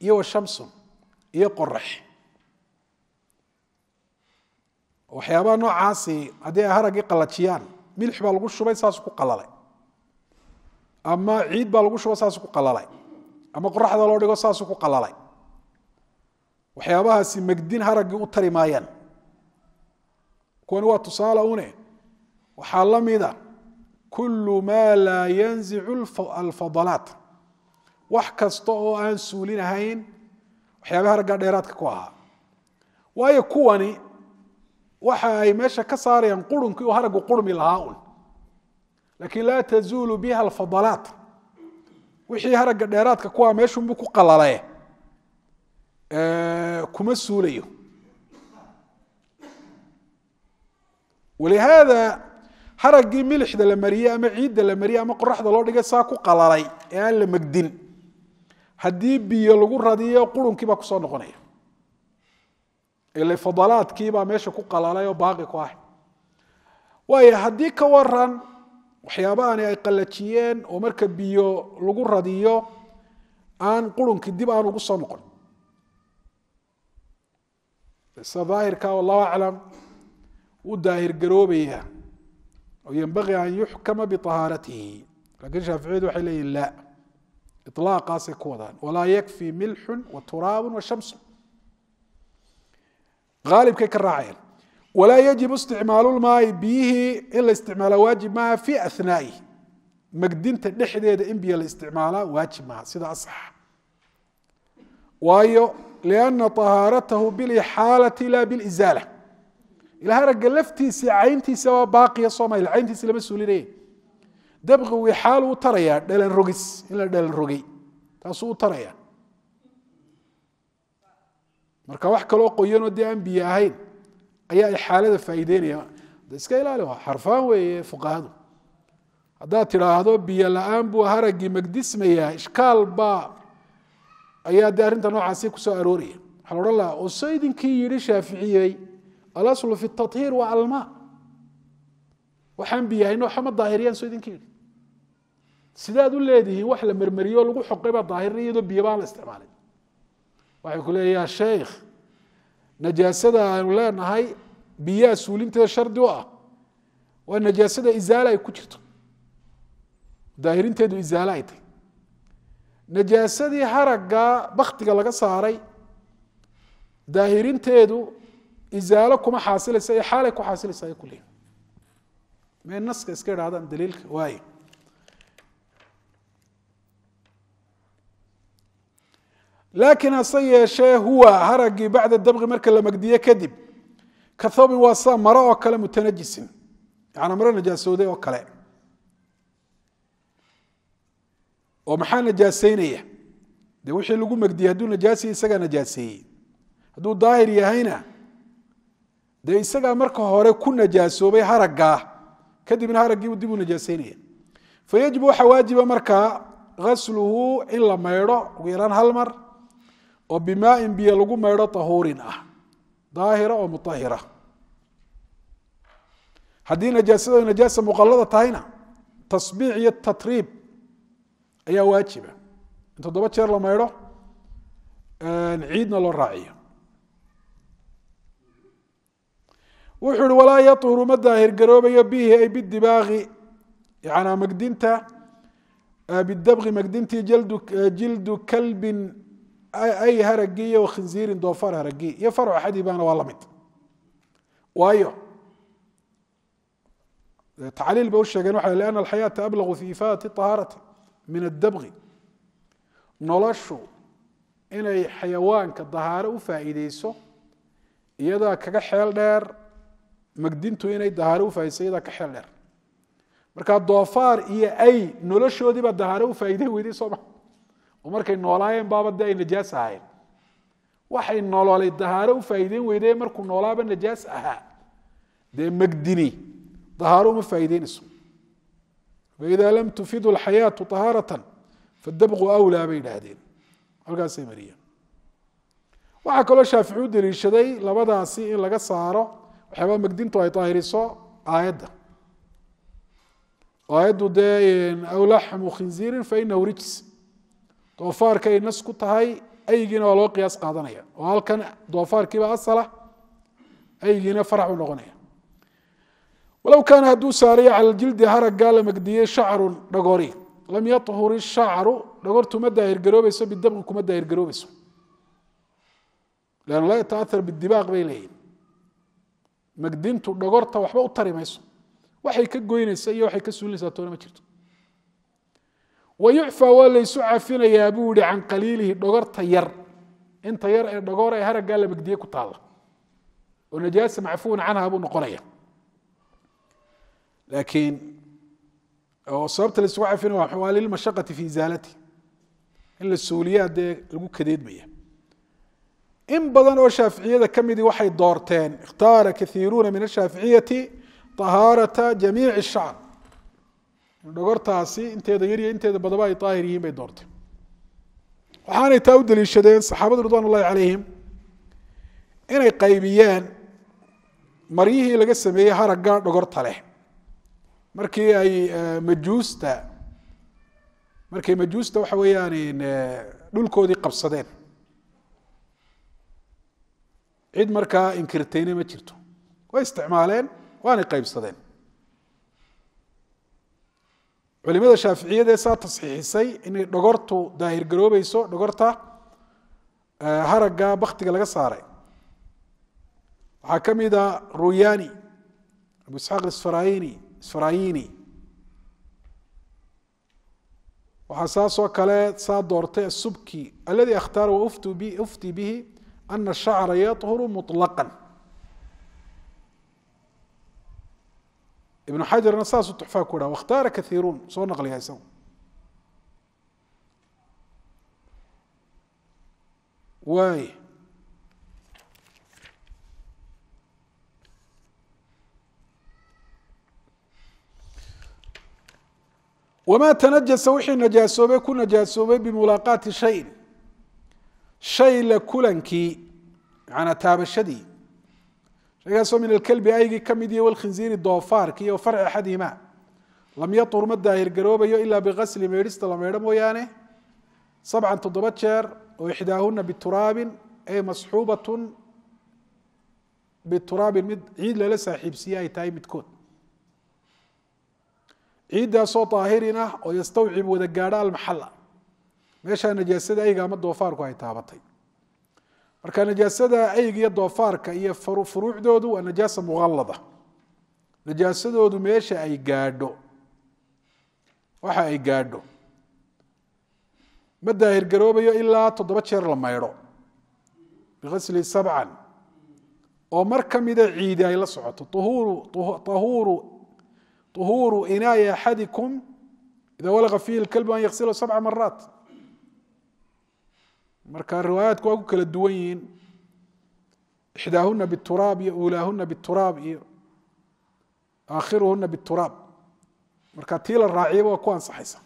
iyo wa shamsun iyo qorax waxyaabaha noocaasi haddii ay haragii qalajiyaan milix baa lagu shubay saas ku qalalay ama ciid baa lagu shuba saas ku qalalay ama qoraxda loo dhigo saas ku qalalay waxyaabahaasi magdin haraggii u tari maayaan kuwani waa tusaale une waxaa la mida kulu maa laa yanzicu alfadalaat wax kasta oo aan suulinahayn waxyaabaha raggaa dheeraadka ku ahaa waayo kuwani waxa ay meesha ka saarayaan qurunkii oo haragu qurmi lahaa un laakiin laa tazuulu biha alfadalaat wixii haragga dheeraadka kuwaa meeshunbuu ku qalalaye kuma suulayo walihaada haragii milixda la mariyey ama ciidda la mariyey ama qoraxda loo dhigay saa ku qalalay ee aan la megdin haddii biyo lagu radiyo qurunkiibaa kusoo noqonaya ile fadalaadkiibaa meesha ku qalalay oo baaqi ku ah waayo haddii ka waran waxyaabaani ay qallajiyeen oo marka biyo lagu radiyo aan qurunkii dib aan ugu wuu daahirgaroobayaa oo ymbaii an yuxkama biahaaratihi laakiin shaaficiyadu waxay leeyihin la ilaaqaasay ku wadaan walaa yakfi milxun wa turaabu wa shamsun aalibkay ka raacayaan walaa yajib isticmaalulmaai biyihii in la isticmaala waajib maaha fi anaaihi magdinta dhexdeeda in biyo la isticmaalaa waajib maaha sida asaxa waayo liana ahaaratahu bilixaalati la bilizaala ilaha ragga laftiisii cayntiisa waa baaqiya soomali cayntiisi lama suulinaya dabqi wixaalu u tarayaa dhalan rogis in la dhalan rogay taasuu u taraya marka wax kaloo qoyanoo dee aan ahayn ayaa ay xaalada faa'iideynaya iska ilaali waa xarfaan weeye fuqahadu haddaad tidhaahdo biyo la-aan buu haraggii magdismayaa ishkaal baa ayaa dee arrinta noocaasi ku soo waxaa la odhan lahaa oo so idinkii yidhi shaaficiyey alaslu fi tahiir waa almaa waxaan biyahaynoo xama daahiriyaan soo idinka yidhi sidaad u leedihiin wax la mermeriyo o lagu xoqay baa daahirina iyadoo biyo baan la isticmaalin waxay ku leeya ya sheikh najaasada aanu leenahay biyaha suulinteeda shardi u ah waa najaasada izaala ay ku jirto daahirinteedu izaale iaalo kuma xaasilaysa ee xaalay ku xaasilaysa ay kuleeyihin may naska iska idhaahdaan daliilka waaye laakiin hase yeeshee huwa haragii bacda dabqi marka la magdiye kadib ka thobin waa saa maro oo kale mutanajisin yanaa maro najaasooday oo kale oo maxaa najaaseynaya dee wixii lagu magdiyey hadduu najaasiya isagaa najaaseeyey hadduu daahir yahayna dee isagaa marka hore ku najaasoobay haragaa kadibna haraggiibu dib u najaasaynaya fayajibu waxaa waajiba markaa asluhu in la maydho ugu yaraan hal mar oo bimaain biyo lagu maydho tahuurin ah daahira oo muahira haddii najaasada najaasa muqallada tahayna tasbiic iyo tatriib ayaa waajiba in toddoba jeer la maydho ciidna loo raaciyo wuxuu ihi walaa yatuuru ma daahirgaroobayo bihi ay bidibaaqi yanaa magdinta bidabqi magdintii jildu kalbin ay haragii iyo khinziirin doofaar haragii iyo farcu xadibaana waa la mid waayo tacliil ba u sheegeen waxa ana alxayaata ablaqu fi ifaadati ahaarati min adabqi noloshu inay xayawaanka dahaaro u faa'iideyso iyadaa kaga xeel dheer magdintu inay dahaare ufaaidsay yadaa ka xeel dheer markaa doofaar iyo ay noloshoodiibaa dahaare ufaaiday weyday sooma oo markay noolaayeen baaba dee ay najaas ahaayeen waxay nololay dahaare ufaaideyn weyday markuu noolaaba najaas ahaa dee magdini dahaaro uma faaideynayso faida lam tufidu alxayaatu ahaaratan fadabqu awlaa bay idhaahdeen halkaasay mariyeen waxaa kaloo shaafici daliishaday labadaasi in laga saaro waxyaaba magdintu ay aahiriso aayadda aayaddu dee aw laxmu khinziirin fainahu rijs doofaarka ay nas ku tahay aygiina waa loo qiyaas qaadanaya oo halkan doofaarkiiba asala aygiina farax u noqonaya walow kaana hadduu saaraya cala ljildi haraggaa la magdiyey shacrun dhagoori lam yahur ishacru dhagortu ma daahirgaroobayso bidabqi kuma daahirgaroobayso lann laa yataahar bidibaaq bay leeyihin magdintu dhogorta waxba u tari waxay ka goynaysa iyo waxay ka suulinaysaa toona ma jirto wayucfaa waa laysu cafinayaa buu yihi can qaliilihi dhogorta yar inta yar ee dhagoor ee haraggaa la magdiye ku taalla oo najaasa macfuun canha buu noqonaya laakiin oo sababta laysugu cafinaya waa lilmashaaqati fi izaalati in la suuliyaa dee lagu kadeedmaya in badan oo shaaficiyada ka midii waxay doorteen ikhtaara kaiiruuna min ashaaficiyati ahaarata jamiici shacr dhogortaasi inteeda yar inteeda badaba ay daahir yihiin bay doorteen waxaanay taa u daliishadeen saxaabadu ridwan ullahi calayhim inay qaybiyeen maryihii laga sameeyey haragga dhogorta leh markii ay e, majuusta markay majuusta waxa weeyaan e, dhulkoodii qabsadeen cid markaa inkirtayna ma jirto way isticmaaleen waanay qaybsadeen culimada shaaficiyadee saa tasxiixisay inay dhogortu daahirgaroobayso dhogorta haragga baktiga laga saaray waxaa ka mid a ah ruyani abu isxaaq isfarayini isfarayini waxaa saasoo kale saa doortay asubki alladii akhtaara wa uftii bihi أن الشhعر يطهر مطلقا iبن xaجaرna saasuu تxفa ku ha واkhtaara kaثيiruun soo نqliya isagu waay وma تنجس wixii نajaasoobay ku najaasoobay بمuلاaqaaةi شhayء hayla kulankii manaa taabashadii shaygaasoo min alkelbi aygii ka mid iyo doofaarkii o farci axadihima lam yatur ma daahirgaroobayo ilaa biqasli meydhista la meydho mooyaane sabcan toddoba jeer oo ixdaahuna bituraabin ay masxuubatun bituraabin mid ciid lala saaxiibsiiye ay tahay midkood ciiddaasoo daahirin ah oo yastawcib wada gaadho almaxalla meeshaa najaasada ayga ama doofaarku ay taabatay marka najaasada ayg iyo doofaarka iyo furuucdoodu waa najaasa muqallada najaasadoodu meesha ay gaadho waxa ay gaadho ma daahir garoobayo ilaa toddoba jeer la maydho biasli sabcan oo mar ka mida ciidi ay la socoto tahuuru inaaya axadikum ida walaqa fiihi kalb an yaksila sabca maraat marka riwaayaadku waa ku kala duwan yihiin ixdaahuna bituraab iyo uulaahuna bituraab iyo aakhiruhuna bituraab marka tii la raaciyaba waa ku ansaxaysa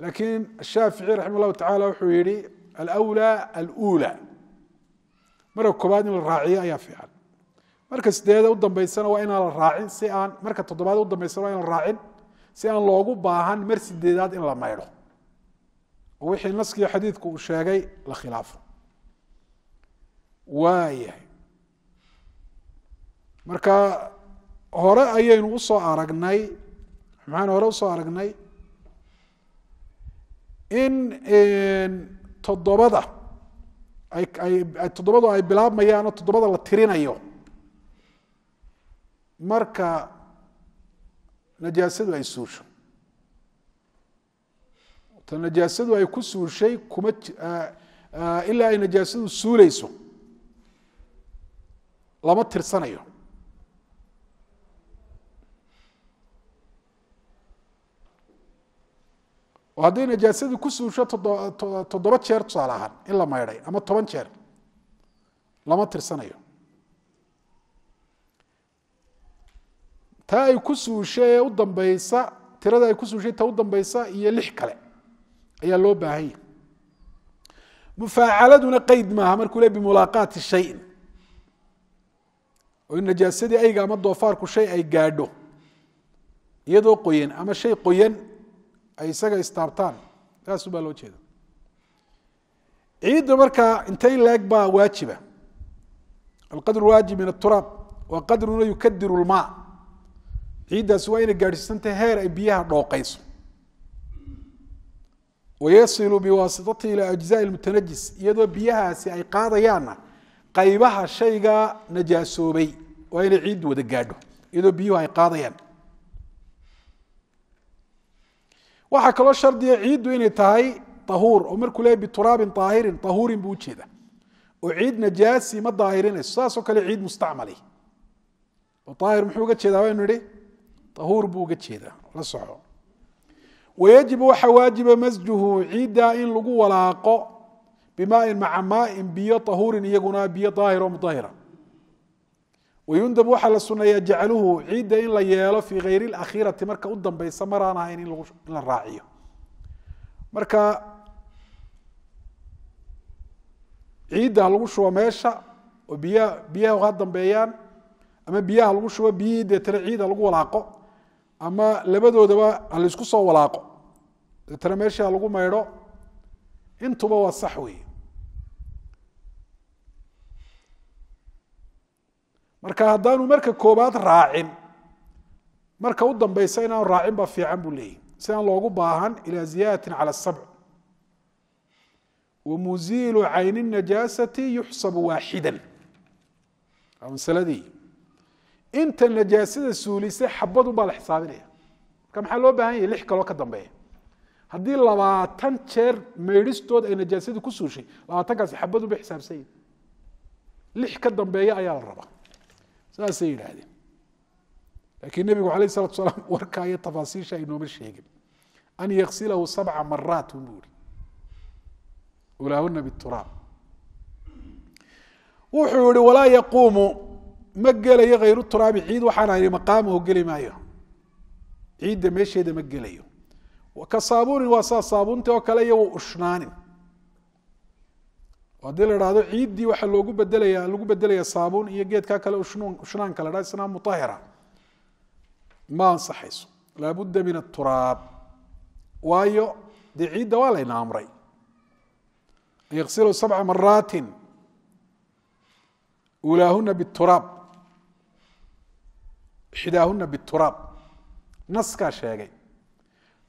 laakiin ashaafici raxima allahu tacala wuxuu yihi alwlaa alula marka koobaad in la raaciyo ayaa fiican marka sideeda u dambaysana waa inaan la raacin si aan marka toddobaad udambaysana waa inan raacin si aan loogu baahan mar sideedaad in la maydho oo wixii naskii xadiidku uu sheegay la khilaafo waayahay marka hore ayaynu usoo aragnay maxaynu hore usoo aragnay in toddobada toddobadu ay bilaabmayaan oo toddobada la tirinayo marka najaasadu ay suusho najaasadu ay ku suushay kuma ilaa ay najaasadu suuleyso lama tirsanayo oo hadday najaasadii ku suusho todoba jeer tusaale ahaan in la maydhay ama toban jeer lama tirsanayo taa ay ku suushe ee u dambeysa tirada ay ku suushay ta u dambeysa iyo lix kale ayaa loo baahanya mufaacaladuna qeyd maaha markuu le bimulaaqaati shayin oo najaasadii ayga ama doofaarku shay ay gaadho iyadoo qoyan ama shay qoyan ay isaga istaabtaan saasu baa loo jeeda ciidda markaa inta in baa waajiba alqadru waajib min aturaab waa yukadiru lmaa ciiddaasi waa inay gaadhsiisantahay heer ay biyaha dhooqayso wayasilu biwaasitati ilaa ajzaai mutanajis iyadoo biyahaasi ay qaadayaanna qaybaha shayga najaasoobay waa inay ciiddu wada gaadho iyadoo biyuhu ay qaadayaan waxaa kaloo shardiya ciiddu inay tahay ahuur oo markuu leeya bituraabin aahirin ahuurin buu ujeeda oo ciid najaasi ma daahirinayso saasoo kale ciid mustacmali oo aahir muxuu uga jeedaa waynu nihi ahuur buu uga jeedaa la soco wayajibu waxaa waajiba masjuhu ciiddaa in lagu walaaqo bimaain maca maain biyo ahuurin iyaguna biyo daahir oo mudahira wayundabu waxaa la suneeyaa jacluhu ciidda in la yeelo fii hayr اlakhirati marka u dambaysa maraan ahayn in la raaciyo marka ciidda lagu shubo meesha oo biya biyaha ha dambeeyaan ama biyaha lagu shubo biyihii deetana ciida lagu walaaqo ama labadoodaba halaysku soo walaaqo deetana meesha lagu maydho intuba waa sax wey marka haddaanu marka koobaad raacin marka u dambaysa inaanu raacin baa fiican buu leeyahy sidaan loogu baahan ilaa ziyadatin cala asabc wamuziilu cayni najaasati yuxsabu waaxidan waa masaladii inta najaasada suulisay xabadun baa la xisaabinaya marka maxaa loo baahan yahy lix kaloo ka dambeeya haddii labaatan jeer meydhistood ay najaasadu ku suushay labaatankaasi xabadun bay xisaabsan yihin lix ka dambeeya ayaa la rabaa saasay yidhaahdeen laakiin nebigu alayh salatu salaam warkaa iyo tafaasiisha aynooma sheegin an yaksilahu sabca maraat unbuu yihi ulaahuna bituraab wuxuu yihi walaa yaquumu ma gelayo hayru turaabi ciid waxaan ayni maqaamahu geli maayo ciidda meesheeda ma gelayo ka saabuunin waa saa saabuunti oo kale iyo wa ushnaanin haddii la dhahdo ciiddii waxaa loogu bedelaya lagu bedelaya saabuun iyo geedkaa kale ushnaanka la dhaa isna muahira ma ansaxayso laabudda min aturaab waayo dee ciidda waa layna amray yaksilu sabca maraatin ulaahuna bituraab idaahuna bturaab naskaa sheegay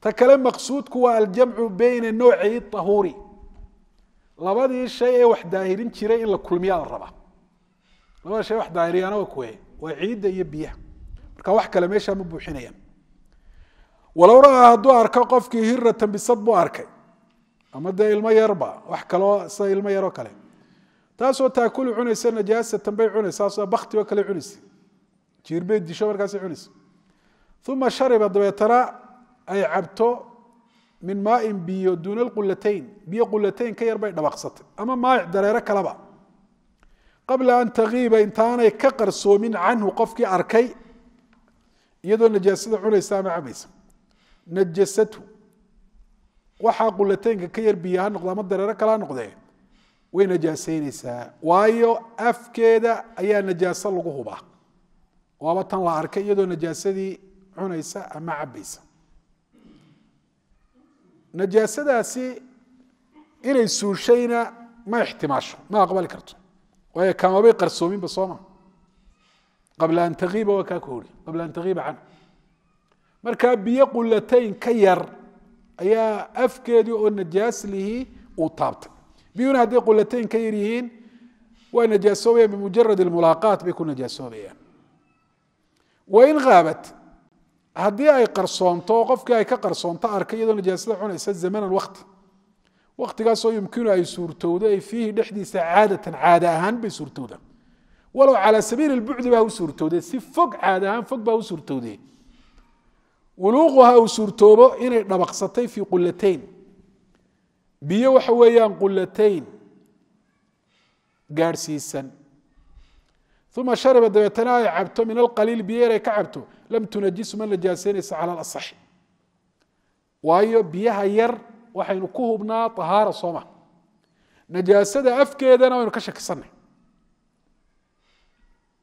ta kale maqsuudku waa aljamcu beyna noocay ahuuri labadii shay ee wax daahirin jiray in la kulmiyaa la rabaa labada shay wax daahiriyaana kuwe waa ciidda iyo biyaha marka wax kale meeshaa ma buuxinayaan walow ra'aa hadduu arko qofkii hiratan bisad buu arkay ama dee ilmo yarba wax kaleo sida ilmo yaroo kale taasoo taakulu cunaysa najaasatan bay cunaysa bakti oo kale cunaysa jiirbay disho markaas cunis uma shariba dabeetana ay cabto min maain biyo duuna qulatayn biyo qulatayn ka yar bay dhabaqsatay ama maayic dareero kaleba qabla an takiiba intaanay ka qarsoomin canhu qofkii arkay iyadoo najaasada cunaysa ama cabaysa najasatu waxaa qulataynka ka yar biyo ha ama dareero kale noqdee way najaasaynaysaa waayo afkeeda ayaa najaaso lagu hubaa waaba tan la arkay iyadoo najaasadii cunaysa ama cabaysa najaasadaasi inay suushayna ma ixtimaasho ma aqbali karto waayo kamabay qarsoominba sooma qabla an takiiba waa kaa kahori qabla an takiiba canhu markaa biyo qulatayn ka yar ayaa afkeedii oo najaas lihii uu taabtay biyuna hadday qulatayn ka yaryihiin waa najaasoobayaan bimujarad mulaaqaat bay ku najaasoobayaan wain aabat haddii ay qarsoonto oo qofkii ay ka qarsoonto arka iyadoo najaasada cunaysa zamanan wakti waktigaasoo yumkinu ay suurtowdo ay fiihi dhexdiisa caadatan caada ahaan bay suurtowda walow calaa sabiili bucdi baa u suurtowde si fog caada ahaan fog baa u suurtowde wuluuquha uu suurtoobo inay dhabaqsatay fii qulatayn biyo waxa weeyaan qulatayn gaadhsiisan uma sharba dabeetana ay cabto min alqaliil biyeeray ka cabto lam tunajis ma najaasaynaysa cala asaxi waayo biyaha yar waxaynu ku hubnaa ahaara sooma najaasada afkeedana waynu ka shakisanay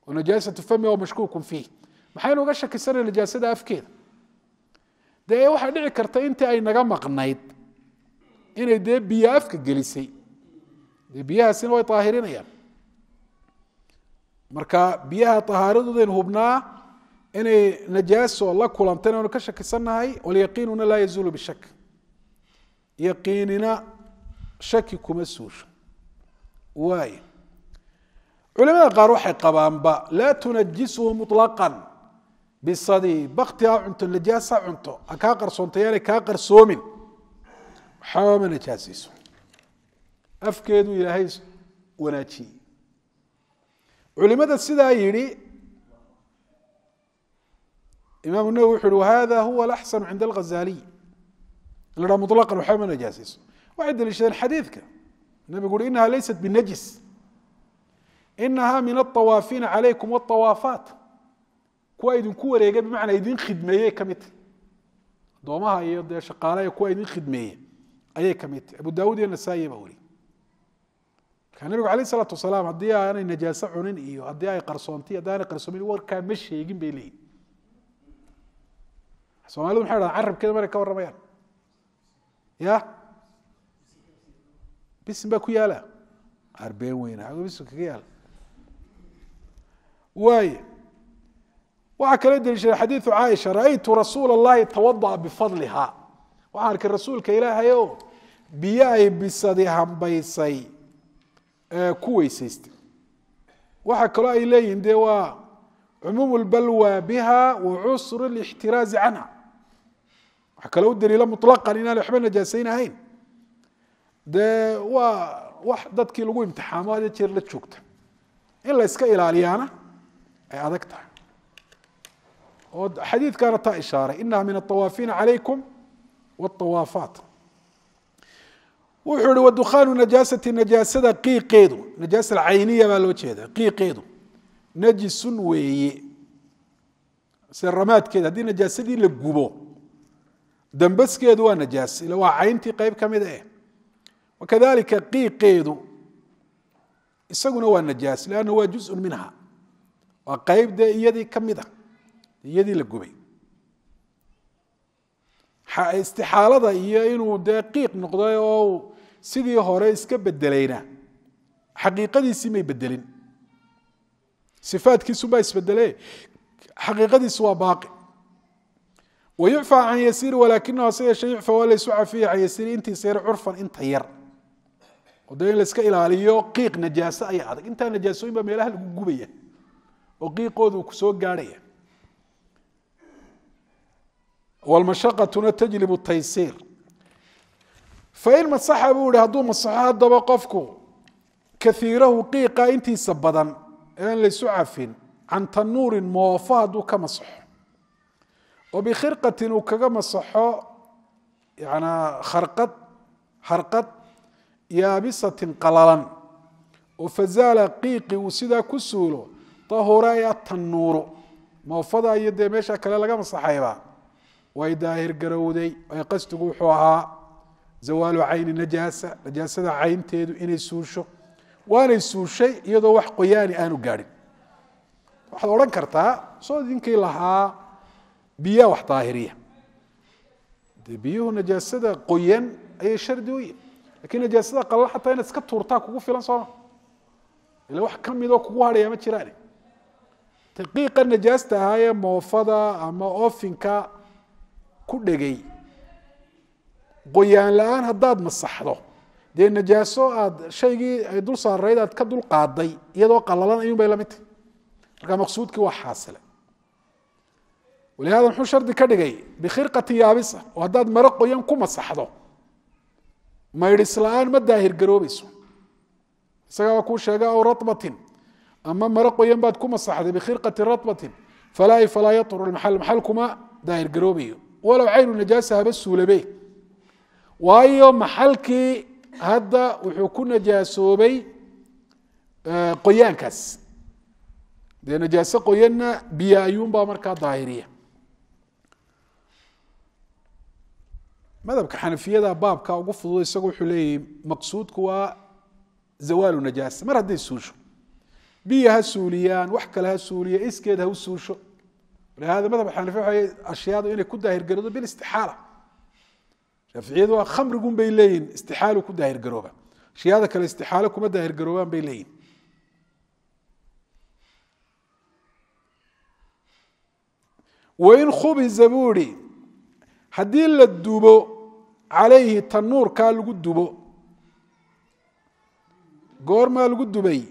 najaasatu fami o mashkuukun fiih maxaynu uga shakisanay najaasada afkeeda dee waxaa dhici karta intii ay naga maqnayd inay dee biyo afka gelisay dee biyahaasina way aahirinayaa marka biyaha طahaaradooden hubnaa inay najaaso la kulantay anu ka shakisannahay wlyaqiinuna laa yazuulu bishak yaqiinina shaki kuma suusho waay culamada qaar waxay qabaanba laa tunajisuhu muطlaqan bisadi bakti ha cunto najaas cunto ha kaa qarsoontay aanay kaa qarsoomin waxba ma afkeedu ilaahay wanaajiyey culimada sidaa yidhi imaam nawwi wuxu uhi wahada huwa alaxsanu cinda alghazaliy la dhaha mulaqan waxba ma najaasayso waxay daliishadeen xadiidka nabigu uhi inaha laysat binajis inaha min alطawaafiina calaykum wاطawaafaat kuwa idinku wareegay bimacnaa idin khidmeeyey ka midta addoomaha iyo dee shaqaalaha kuwa idin khidmeeye ayay ka midtay abu daawud iyo nasaa baa weri nabigu alay salaatu wasalaam haddii aanay najaase cunin iyo haddii ay qarsoontay haddii qarsoomin warkaa ma sheegin bay leeyihin soomalidu maxay dhahan carabkeeda manay ka warramayaan ya bisin baa ku yaala arbeen weyna bisin kaga yaala waaye waxaa kaloo deliishaday xadiidu caaisha ra'aytu rasuula allahi tawada'a bifadliha waxaan arkay rasuulka ilaahay oo biyo ay bisadii hambaysay ku weysaysta waxaa kaloo ay leeyihiin dee waa cumuumu اlbalwa biha wa cusr اlاxtiraazi canha waxaa kaloo u daliila muطlaqan inaana waxba najaasayn ahayn dee waa wax dadkii lagu imtixaamo hada jeer la joogta in la ilaaliyaana ay adag tahay oo xadiidkaana taa ishaaray inaha min aلطawaafina عalaykum wالطawaafaat wuxuu hi wadukaanu najaasati najaasada qiiqeedu najaasa alcayniya baa loo jeeda qiiqeedu najisun weeye se haddii najaasadii la gubo dambaskeedu waa najaas ila waa cayntii qayb ka mid eh wakadalika qiiqeedu isaguna waa najaas lannahu waa juzun minha waa qayb dee iyadii ka mid ah iyadii la gubay istixaalada iyo inuu dee qiiq noqday oo sidii hore iska bedelayna xaqiiqadiisii may bedelin ifaadkiisubaa isbedele xaqiiqadiisi waa baaqi wayucfaa can yasiir walaakinahu hase yeeshe yucfa waa laysu cafiya can yasiir intiisa yar curfan inta yar oo in layska ilaaliyo qiiq najaaso ay adag intaa najaasooyin baa meelaha lagu gubaya oo qiiqooda uu ku soo gaarhaya tajlibu taysiir fain masaxa buu yihi hadduu masaxo haddaba qofku kaiirahu qiiqa intiisa badan ean laysu cafin can tanuurin moofo hadduu ka masaxo oo bikhirqatin uu kaga masaxo yanaa kharqad harqad yaabisatin qalalan oo fazaala qiiqi uu sidaa ku suulo tahura ee atanuuru moofadaa iyo dee meesha kale laga masaxayba way daahir garowday ay qasdigu wuxuu ahaa zawaalu cayni najaasa najaasada caynteedu inay suusho waanay suushay iyadoo wax qoyaani aanu gaadhin waxaad odhan kartaa soo dinkii lahaa biyaa wax daahiriya dee biyuhu najaasada qoyan ayay shardi uyihin lakiin najaasada qalla xataa inaad iska tuurtaa kugu filan sooma ila wax ka midoo kugu hadhayaa ma jiraane taqiiqa najaasta ahaa ee moofada ama ofinka ku dhegay qoyaan la-aan haddaad masaxdo dee najaaso aad shaygii ay dul saarayd aad ka dul qaaday iyadoo qalalan ayuun bay la midtahy marka maqsuudkii waa xaasile walihada muxuu shardi ka dhigay bikhirqatin yaabisa oo haddaad maro qoyan ku masaxdo maydhis la-aan ma daahir garoobayso isagaa kuu sheega aw rabatin ama maro qoyan baad ku masaxday bikhirqati rabatin falaa falaa yahur maal maxal kuma daahir garoobayo walow caynu najaasa haba suulabe waayo maxalkii hadda wuxuu ku najaasoobay qoyaankaas dee najaaso qoyanna biyo ayuunbaa markaa daahiriya madhabka xanafiyada baabka ugu fudud isagu wuxuu leeyahy maqsuudku waa zawaalu najaasa mar hadday suusho biyo ha suuliyaan wax kale ha suuliya iskeed ha u suusho walihaada madhabka xanafiya waxay ashyaadu inay ku daahir garado bilistixaala haaficiyadu waa khamrigun bay leeyihin istixaalu ku daahirgarooba shiyada kale istixaalo kuma daahirgaroobaan bay leeyihin wain khubiza buuri haddii la dubo calayhi tanuurkaa lagu dubo goormaa lagu dubay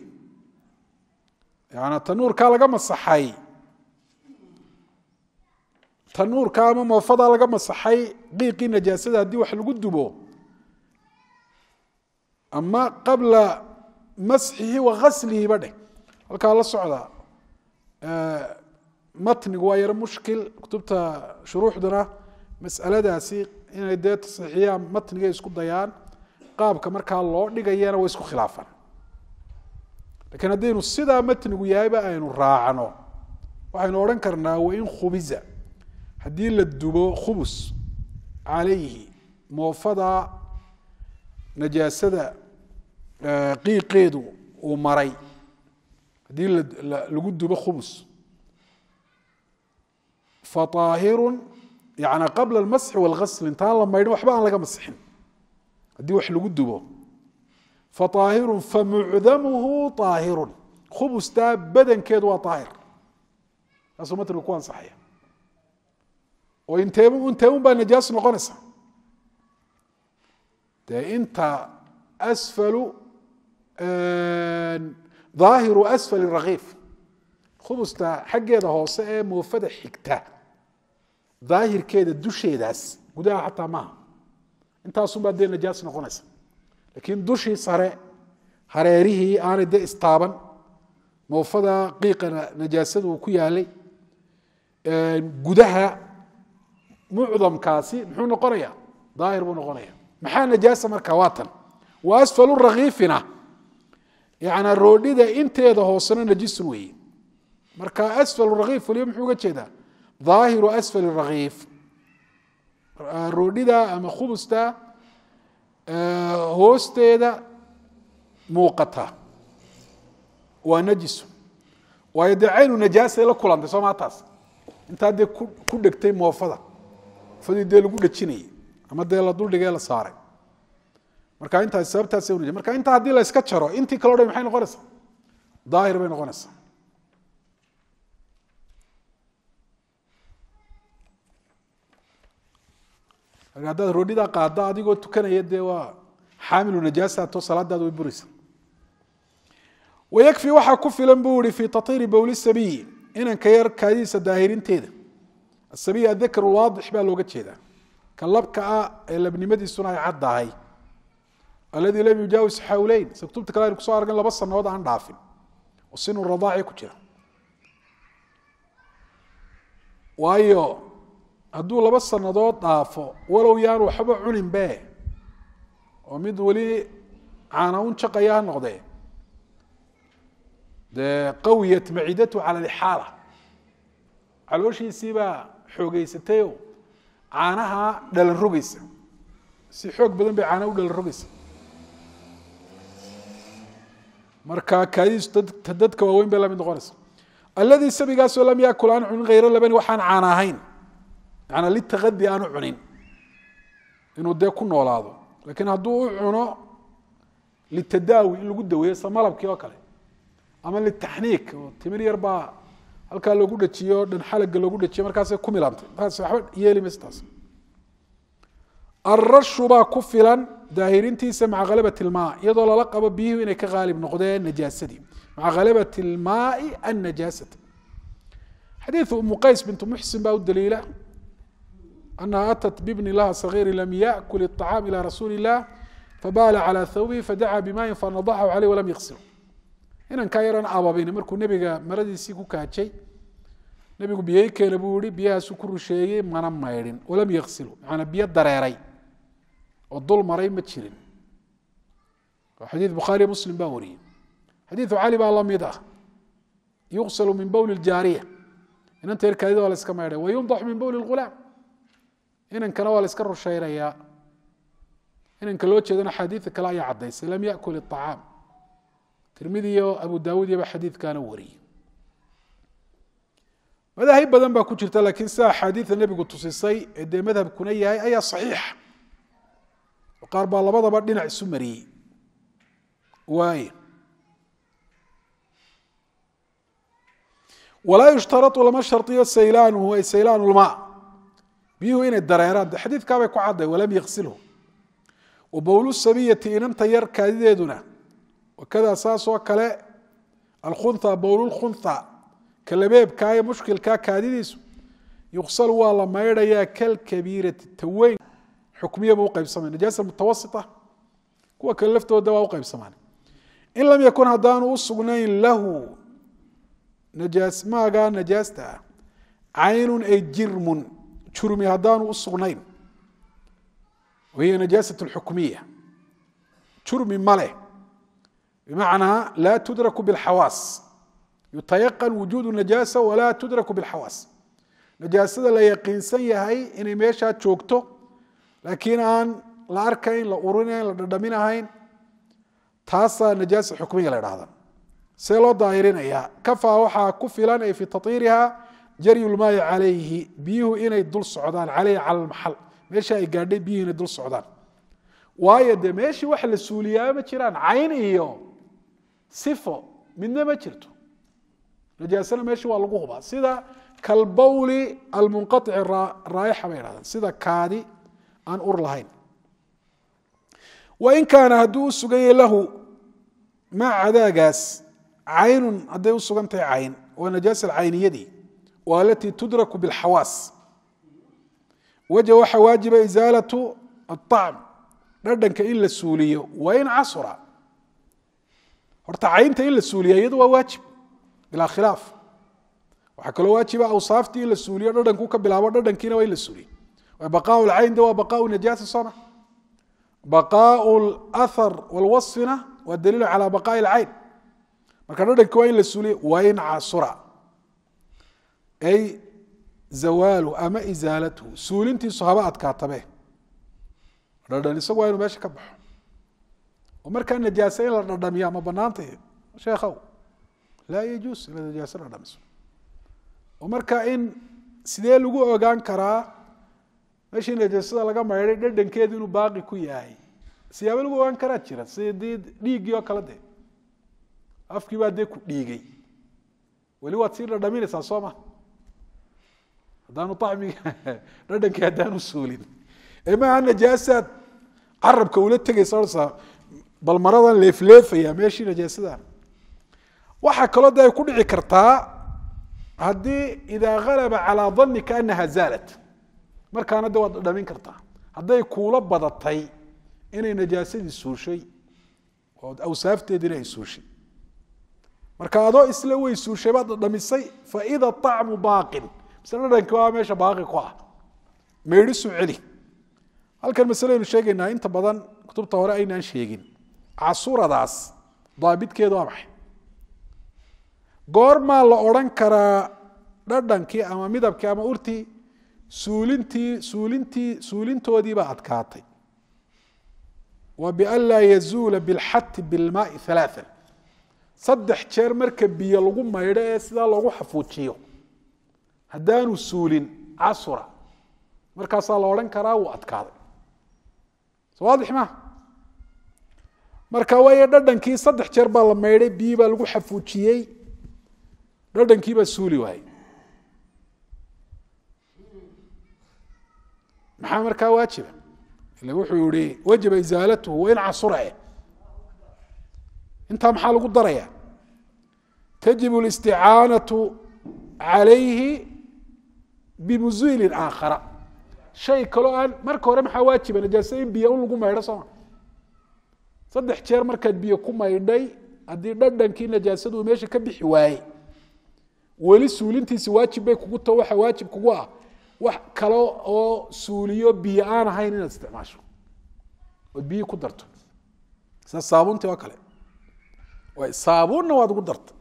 yan tanuurkaa laga masaxay tanuurka ama moofadaa laga masaxay qiiqii najaasada haddii wax lagu dubo ama qabla masxihi wa aslihiba dheh halkaa la socda matnigu waa yaro mushkil kutubta shuruuxduna masaladaasi inay dee tasxiixiyaan matniga isku dayaan qaabka markaa loo dhigayana way isku khilaafaan lakiin haddaynu sidaa matnigu yahayba aynu raacno waxaynu odhan karnaa wain khubiza haddii la dubo khubus calayhi moofada najaasada qiiqeedu uu maray haddii lagu dubo khubus faaahiru yani qabla almasxi walgasl intaan la maydhin waxba aan laga masixin haddii wax lagu dubo faaahiru famucdamuhu aahirun khubustaa badankeedu waa aahir taasuu matniga ku ansaxaya oo inteemun baa najaas noqonaysa dee inta asfalu aahiru asfali rakiif khubusta xaggeeda hoose ee moofada xigta daahirkeeda dusheedaas gudaha xataa maaha intaasunbaa dee najaas noqonaysa laakiin dushii sare hareerihii aanay dee istaaban moofada qiiqana najaasada uu ku yaalay gudaha mucdamkaasi muxuu noqonaya daahir buu noqonaya maxaa najaasa marka waatan wa asfalu rakiifina yani roodhida inteeda hoosena najisun weeye marka asfal rakiif waliba muxuu uga jeedaa daahiru asfal rakiif roodhida ama khubusta hoosteeda muuqata waa najisu waayo dee caynu najaasay la kulantay soo maa intaa dee ku dhegtay moofada fadii dee lagu dhajinayay ama dee la duldhigee la saaray marka intaas sababtaas marka intaa haddii la yska jaro intii kaleo dhan maxay noqonaysaa daahir bay noqonaysaa haddaad roodhidaa qaada adigoo tukanaya dee waa xaamilu najaasato salaadaada way buraysa wayakfi waxaa ku filan buu ihi fii tatiiri bowli sabiyi inanka yar kaadidiisa daahirinteeda asabiya dakr waadix baa looga jeedaa ka labka ah ee labnimadiisuna ay caddahay alladii lam yujaawis xawleyn se kutubta kale aynu kusoo argin laba sanood aan dhaafin sinu radaaci ku jira waayo hadduu laba sanadood dhaafo walow yaan waxba cuninbe oo mid weli caana un jaqaya ha noqdee dee qawiyat macidatu cala lixaala calooshiisiibaa xoogeysatayo caanaha dhalan rogeysa si xoog badan bay caanaha u dhalan rogeysa marka kaadiisu dadka waaweyn bay lamid noqonaysa alladii sabigaasoo lam yaakul aan cunin hayra labani waxaan caana ahayn manaa litaqadi aanu cunin inuu dee ku noolaado laakiin hadduu u cuno litadaawi in lagu daweeyo sa malabkii oo kale ama litaxniik oo timir yar baa halkaa lagu dhajiyo dhan xalaga lagu dhajiyo markaas ku milaantay markaas waxba yeeli mastaas arashu baa ku filan daahirintiisa maca khalabat ilmaa iyadoo lala qabo biyuhu inay ka haalib noqdeen najaasadii maca khalabat ilmaai annajaasata xadiidu umu qays bintu muxsin baa u daliila anaha atat bibni laha sagiiri lam yaakul iطacaam ilaa rasuuli illah fabaala calaa hawbihi fadacaa bimaayin fanadaxahu caleyh walam yaqsil inan kaa yaran ababin markuu nebiga maradiisii ku kaajay nebigu biyey keena buu yihi biyahaasu ku rusheeyey mana maydhin walam yaksilu macanaa biyo dareeray oo dul maray ma jirin oo xadiid bukhaariyo muslim baa wariyey xadiidu cali baa la mid ah yuqsalu min bowli ljaariya inanta erkaadida waa la iska wa yundaxu min bowli lghulaam inankana waa la iska inanka loo jeedana axaadiida kale ayaa caddaysay lam yakul iطacaam tirmidi o abu dawud yaba xadiidkana wariyey madaahi badan baa ku jirta laakiin sida axaadiida nebigu tusisay ee dee madhabkuna yahay ayaa saxiixa qaar baa labadaba dhinac isu mariyey waay walaa yushtarau lama shariyo saylaanhu ay saylaanulmaa biyuhu inay dareeraan xadiidkaabay ku cadday walam yaksilhu wa bowlu sabiyati inanta yar kaadideeduna wakadaa saasoo kale alkhunha bowlulkhunha kalabeebkaa ee mushkilkaa kaadidiisu yuksal waa la maydhayaa kalkabiirati taweyn xukmiyaba uqaybsamay najaasa mutawasita kuwa kale laftooda waa uqaybsamaan in lam yakun haddaanu u sugnayn lahu najaas maagaa najaasta ah caynun ay jirmun jurmi haddaanu u sugnayn wahiya najaasat lxukmiya jurmi ma leh bmanaa laa tudraku bixawaas yutayaqan wujuudu najaasa walaa tudraku bilxawaas najaasada la yaqiinsan yahay inay meeshaa joogto laakiin aan la arkayn la urinayn la dhadhaminahayn taasaa najaasa xukmiga la dhahda see loo daahirinayaa kafaa waxaa ku filan ay fii taiiriha jaryulmaayi calayhi biyuhu inay dul socdaan caleyhi cala lmaxal meesha ay gaadhay biyuhu inay dul socdaan waayo de meeshii wax la suuliyaa ma jiraan sifo midna ma jirto najaasana meesha waa lagu hubaa sida kalbawli almunqaici raaixa bay hahdeen sida kaadi aan ur lahayn wain kaana hadduu u sugan lahu maa cadaagaas caynun hadday u sugan tahay cayn waa najaasa cayniyadii wa alatii tudraku bilxawaas waja waxaa waajiba isaalatu aacm dhadhanka in la suuliyo wain casura horta caynta in la suuliya iyadu waa waajib bilaa khilaaf waxaa kaloo waajiba awsaaftii in la suuliyo dhadhanku ka bilaabo dhadhankiina waa in la suuliyo baqaa lcayn waa baqaa najaasa sooma baqaa lahar wlwasfina waa daliilu calaa baqaa lcayn marka dhadhanki waa in la suuliyo wain casura ay zawaalu ama isaalathu suulintiisu haba adkaatabe dhadhan isagu waa inuu meesha ka baxo oo markaa najaase in la dhadhamiyaa ma banaantahe sheekhow laa yajuus inaad najaase dhadhamiso oo marka in sidee lagu ogaan karaa meeshii najaasada laga maydhay dhadhankeedu inuu baaqi ku yahay siyaabo lagu ogaan karaa jira si dhiiggii oo kale dee afkii baa dee ku dhiigay weli waad sii dhadhaminaysaa soo ma haddaanu acmiga dhadhankii haddaanu suulin maaha najaasaad carabka ula tegaysa bal maradan leefleefaya meeshii najaasada waxaa kaloo de ku dhici kartaa haddii idaa halaba calaa danika anaha zaalat markaana de waad dhamin kartaa hadday kuula badatay inay najaasadii suushay oo awsaafteediina ay suushay marka adoo isla way suushay baad dhadhamisay faida acmu baaqin masle dhadhanki waa meesha baaqi ku ah maydhi celi halkan masleynu sheegaynaa inta badan kutubta hore aynaan sheegin casuradaas daabidkeedu waa maxay goormaa la odhan karaa dhadhankii ama midabkii ama urtii suulintii suulintii suulintoodiibaa adkaatay wa bian laa yazuula bilxati bilmaai alaaan saddex jeer marka biyo lagu maydho ee sidaa loogu xafuujiyo haddaanu suulin casura markaasaa la odhan karaa wuu adkaaday soo waadix maaha marka waayo dhadhankii saddex jeer baa la maydhay biyi baa lagu xafuujiyey dhadhankii baa suuli waayey maxaa markaa waajiba ile wuxuu yihi wajaba isaalatuhu wain casurae intaa maxaa lagu daraya tajib اlisticaanaةu عalayhi bimuziilin aakhara shay kaloo aan marka hore maxaa waajiba najaasa in biyo un lagu maydho sooma saddex jeer markaad biyo ku maydhay haddii dhadhankii najaasadu meesha ka bixi waaye weli suulintiisi waajib bay kugu tao waxa waajib kugu ah wax kale oo suuliyo biyo aan ahayn inaad isticmaasho ood biyii ku darto sida saabuntii oo kale saabunna waad ugu darta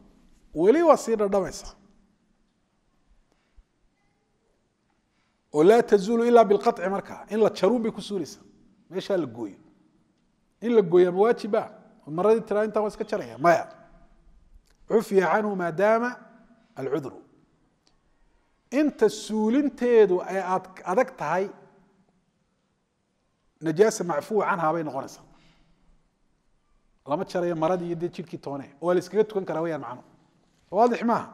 weli waa sii dhadhamaysaa oo laa tazuulu ilaa bilqaci markaa in la jaruun bay ku suulaysaa meeshaa la gooyo in la gooya waajiba ah. maradii tiraa intaa waa iska jaraya maya cufiya canhu maadaama alcudru inta suulinteedu ay aad adag tahay najaasa macfuwa canhaa bay noqonaysaa lama jarayo maradii iyo jidhkii toone oo la iskaga tukan karaa wayaan macnuhu waadix maaha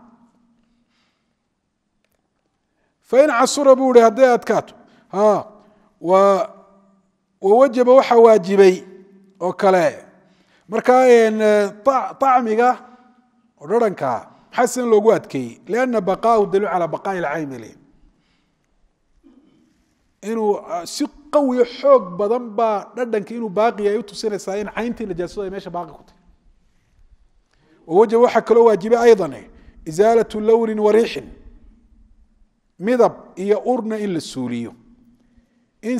fain casura buu ihi hadday adkaato wawajaba waxaa waajibay oo kale markaa eh, acmiga oo dharanka maxaa sidan loogu adkeeyey lianna baqaahu daliil calaa baqaa'i ilcaymili inuu ah, si qawiyo xoog badan baa dhadhanka inuu baaqi ay u in cayntii najaasadu ay meesha baaqi ku tahy wawajaba waxaa kaloo waajibay aydan isaalatu lownin wa riixin midab iyo urna in la suuliyo in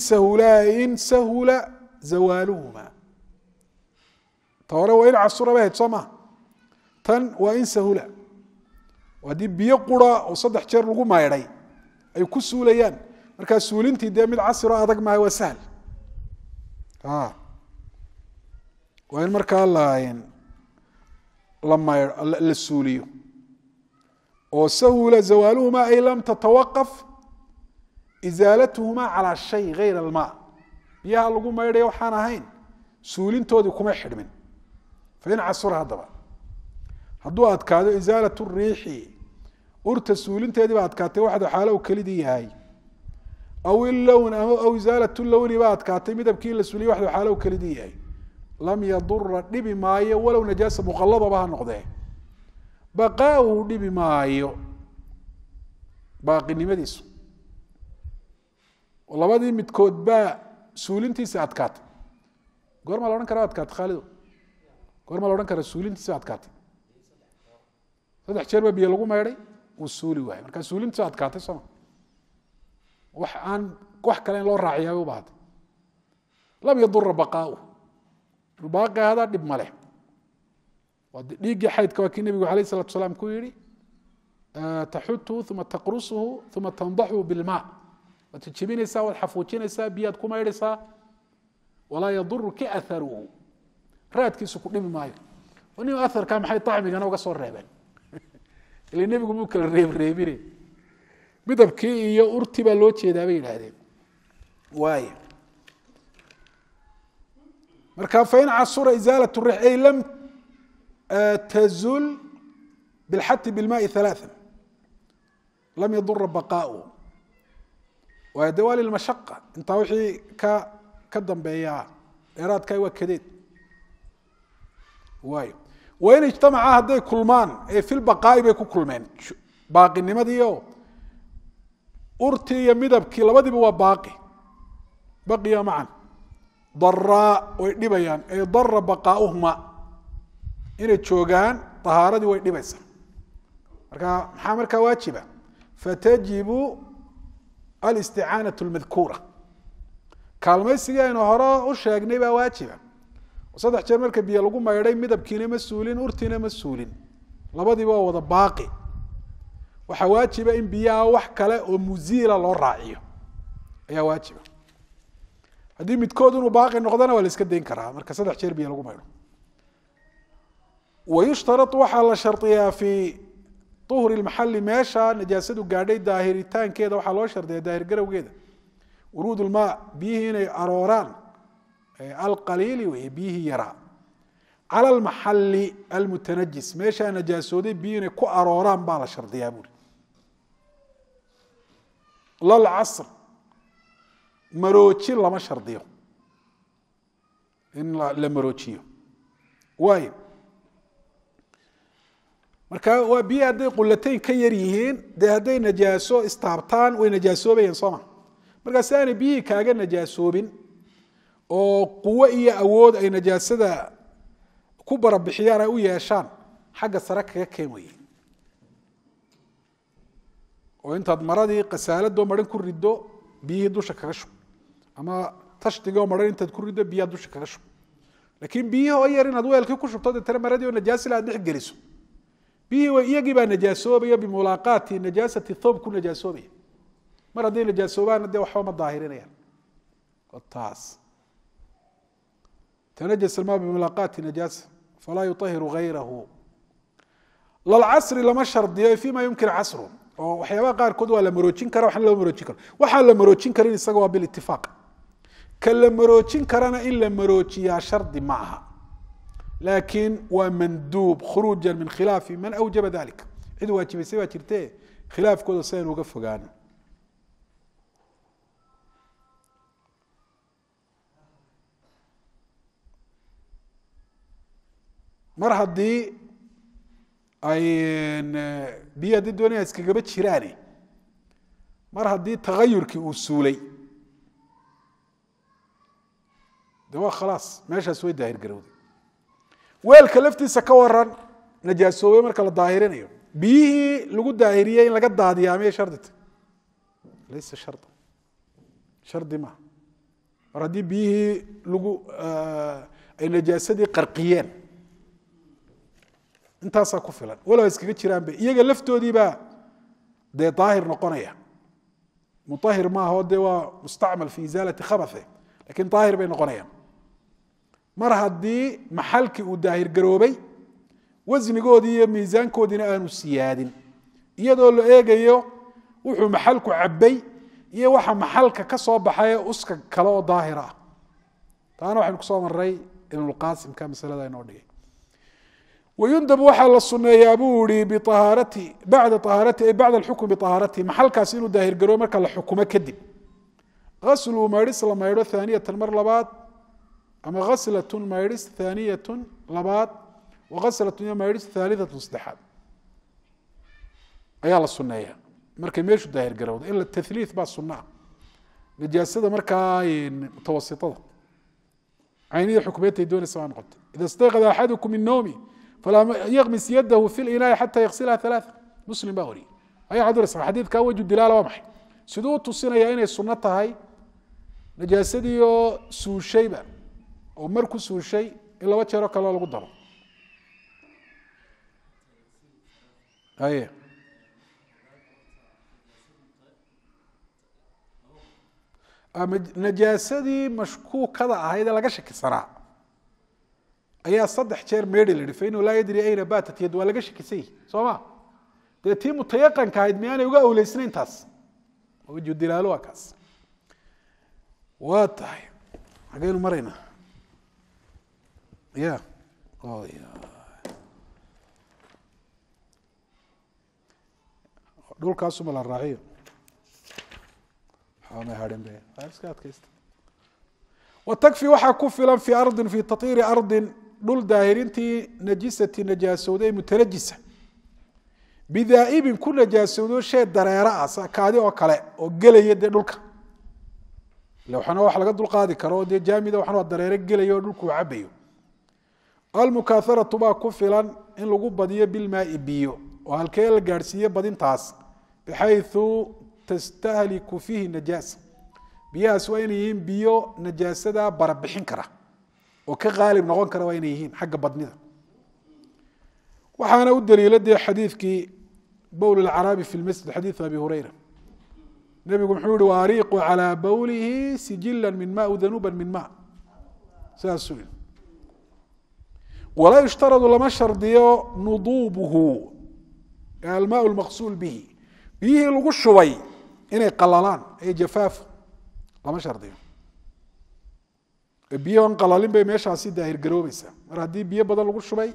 sahula zawaaluhuma ta hore waa in casura ba hayd soo maha tan waa in sahula haddii biyo qura oo saddex jeer lagu maydhay ay ku suulayaan markaa suulintii dee mid casiroo adag maaha waa sahl ah. waa in markaa la suuliyo oo sahula zawaaluhumaa ay lam tatawaqaf isaalatuhumaa calaa shay gayr almaa biyaha lagu maydhaya waxaan ahayn suulintoodii kumay xidhmin fain casura haddaba hadduu adkaado isaalat riixi urta suulinteedii baa adkaatay waxda xaalow kelidii yahay aw ilown ama aw isaalat lowni baa adkaatay midabkii in la suuliyay waxdu xaalow kelidii yahay lam yadura dhibi maayo walow najaasa muqalladaba ha noqdee baqaauhu dhibi maayo baaqinimadiisu labadii midkood baa suulintiisa adkaatay goormaa la odhan kara adkaatay khaalido goormaa la odhan karaa suulintiis ba adkaatay saddex jeer baa biyo lagu maydhay wuu suuli waayay markaa suulintiis ba adkaatay sooma wax aan wax kale in loo raaciyaabay u baahatay lam yadura baqaau inuu baaqi ahadaa dhib ma leh waa dhiiggii xaydka waa kii nebigu alayh isalatu salaam ku yihi taxutuhu uma taqrusuhu uma tandaxuhu bilmaa waad jijibinaysaa waad xafuujinaysaa biyaad ku maydhaysaa walaa yaduru ka aharuhu raadkiisu ku dhimi maayo nim aarka maxay acmigana uga soo reebeen ile nebigu muu kala reebreebine midabkii iyo urti baa loo jeedaa bay yidhaahdeen waay marka fain casura isaala rix ay lam tazul bilxati bilmaai alaaa lam yadura baqaau waa dawaali mashaqa intaa wixii ka ka dambeeyaa dheeraadka waa kadeed waayo wain ijtamaca hadday kulmaan ee filbaqaa'i bay ku kulmeen baaqinimadiio urtii iyo midabkii labadiiba waa baaqi baqiya macan daraa way dhibayaan ay dara baqaauhuma inay joogaan ahaaradii way dhibaysaa marka maxaa markaa waajiba fatajibu alisticaanat lmadkuura kaalmaysigii aynu hore u sheegnay baa waajiba saddex jeer marka biyo lagu maydhay midabkiina ma suulin urtiina ma suulin labadiiba wada baaqi waxaa waajiba in biyaha wax kale oo muziila loo raaciyo ayaa waajiba haddii midkood inuu baaqi noqdana waa la iska dayn karaa marka saddex jeer biyo lagu maydho wayushtarau waxaa la shardiyaa fii uhri maxali meesha najaasadu gaadhay daahiritaankeeda waxaa loo shardiyaa daahir garawgeeda uruud lmaa biyihii inay arooraan alqaliili w biyihii yaraa cala almaxali almutanajis meeshaa najaasooday biyu ku arooraan baa la shardiyaa buuri lalcasr marooji lama shardiyo in la maroojiyo waayo marka waa biyo hadday qulatayn ka yar yihiin dee hadday najaaso istaabtaan way najaasoobayeen soo ma markaa biyihii kaaga najaasoobin oo quwo iyo awood ay najaasada ku barabixiyaan ay u yeeshaan xagga sare kaga keenway oo intaad maradii kasaaladoo maran ku riddo biyihii dusha kaga shub ama tashdigoo maran intaad ku riddo biyaha dusha kaga shub laakiin biyihii oo yar inaad weelkii ku shubto deetana maradii oo najaasila aad dhex geliso biyihii iyagii baa najaasoobaya bimulaaqaati najaasati thoob najaasoobaya mar hadday najaasoobaan dee waxba ma daahirinayaan taas tanajas ilmaa bimulaaqaati najaasa falaa yuahiru hayrahu lalcasri lama shardiyo fii ma yumkin casru oo waxyaabaha qaarkood waa la maroojin kara waxna lama maroojin karo waxaa la maroojin karin isaga waa bilitifaaq ka la maroojin karana in la maroojiyaa shardi ma aha laakiin waa manduub khuruuja min khilaafi man awjaba dalik cid waajibaysay baa jirte khilaafkooda si aynu uga fogaano mar haddii ay biyo haddii doonaya iskagaba jiraane mar haddii taayurkii uu suulay de waa khalaas meeshaas way daahir garowday weelka laftiisa ka waran najaasoobay marka la daahirinayo biyihii lagu daahiriyey in laga daadiyaamiye shardita laysa sharda shardi maaha mar haddii biyihii lagu ay najaasadii qarqiyeen intaasaa ku filan walow iskaga jiraanbe iyaga laftoodiibaa dee daahir noqonaya muahir maaho dee waa mustacmal fi izaalati khabathe lakiin daahir bay noqonayaan mar haddii maxalkii uu daahir garoobay wasnigoodii iyo miisaankoodiina aanu siyaadin iyadoo la eegayo wuxuu maxalku cabay iyo waxa maxalka ka soo baxaye uska kale oo daahir ah taana waxaynu kusoo maray ibnulqaasimka masalada inoo dhigay wyundab waxaa la suneeyaa buu ihi biahaarati bada ahaarati ay bacda xukm biahaaratihi maxalkaas inuu daahirgaroo marka la xukumo kadib aslu maydhis la maydho aaniyatan mar labaad ama aslatun maydhis aaniyatun labaad waaslatun iyo maydhis aaliatun saddexaad ayaa la suneeyaa markay meeshu daahirgarowda ila taliid baa sunaa najaasada markaa mutawasitada caynihii xukumeedtay doonaysa baa noqotay ida stayqada axadukum inoomi ymis yadahu fi linaai xata yasilha alaa muslim baa wariyey adika wejdilaal waa maay siduu tusinaya inay suno tahay najaasadiioo suushayba oo mar ku suushay in laba jeeroo kaleo lagu daro najaasadii mashkuukada ahayd ee laga shakisanaa ayaa saddex jeer meedhi layihi fainahu laa yadri ayna baatat yad waa laga shakisanyah soo ma dee tii mutayaqanka ahayd miyaanay uga awleysnayn taas wajhudilaalo waa kaas waa tahay xageynu maraynaa ya oh, dhulkaasuma la raaciyo mahaenbe iska adkaysta wa waxaa ku filan fii ardin fii taiiri ardin dhul daahirintii najisati najaasowda mutanajisa bidaaibin ku najaasowdo shee dareera ah kaadi oo kale oo gelaya dee dhulka lowxana wax laga dulqaadi karo dee jaamida waxan waa dareere gelaya dhulku cabayo almukaaharatu baa ku filan in lagu badiyo bilmaai biyo oo halkee la gaadhsiiye badintaas bixayu tastahliku fiihi najaasa biyahaas waa inay yihiin biyo najaasadaa barabixin kara oo ka aalib noqon kara waa inay yihiin xagga badnida waxaana u daliila dee xadiidkii bowl اcaraabi fi masjid xadiiu abi hurayra nebigu muxuu yihi ariiqu calىa bowlihi sijila min ma danuuba min ma saasuu yii walaa yushtaradu lama shardiyo nuduubuhu almaa lmaqsuul bihi biyihii lagu shubay inay qalalaan ee jafaafu lama shardiyo biyoon qalalin bay meeshaasi daahirgaroobaysaa mar haddii biyo badan lagu shubay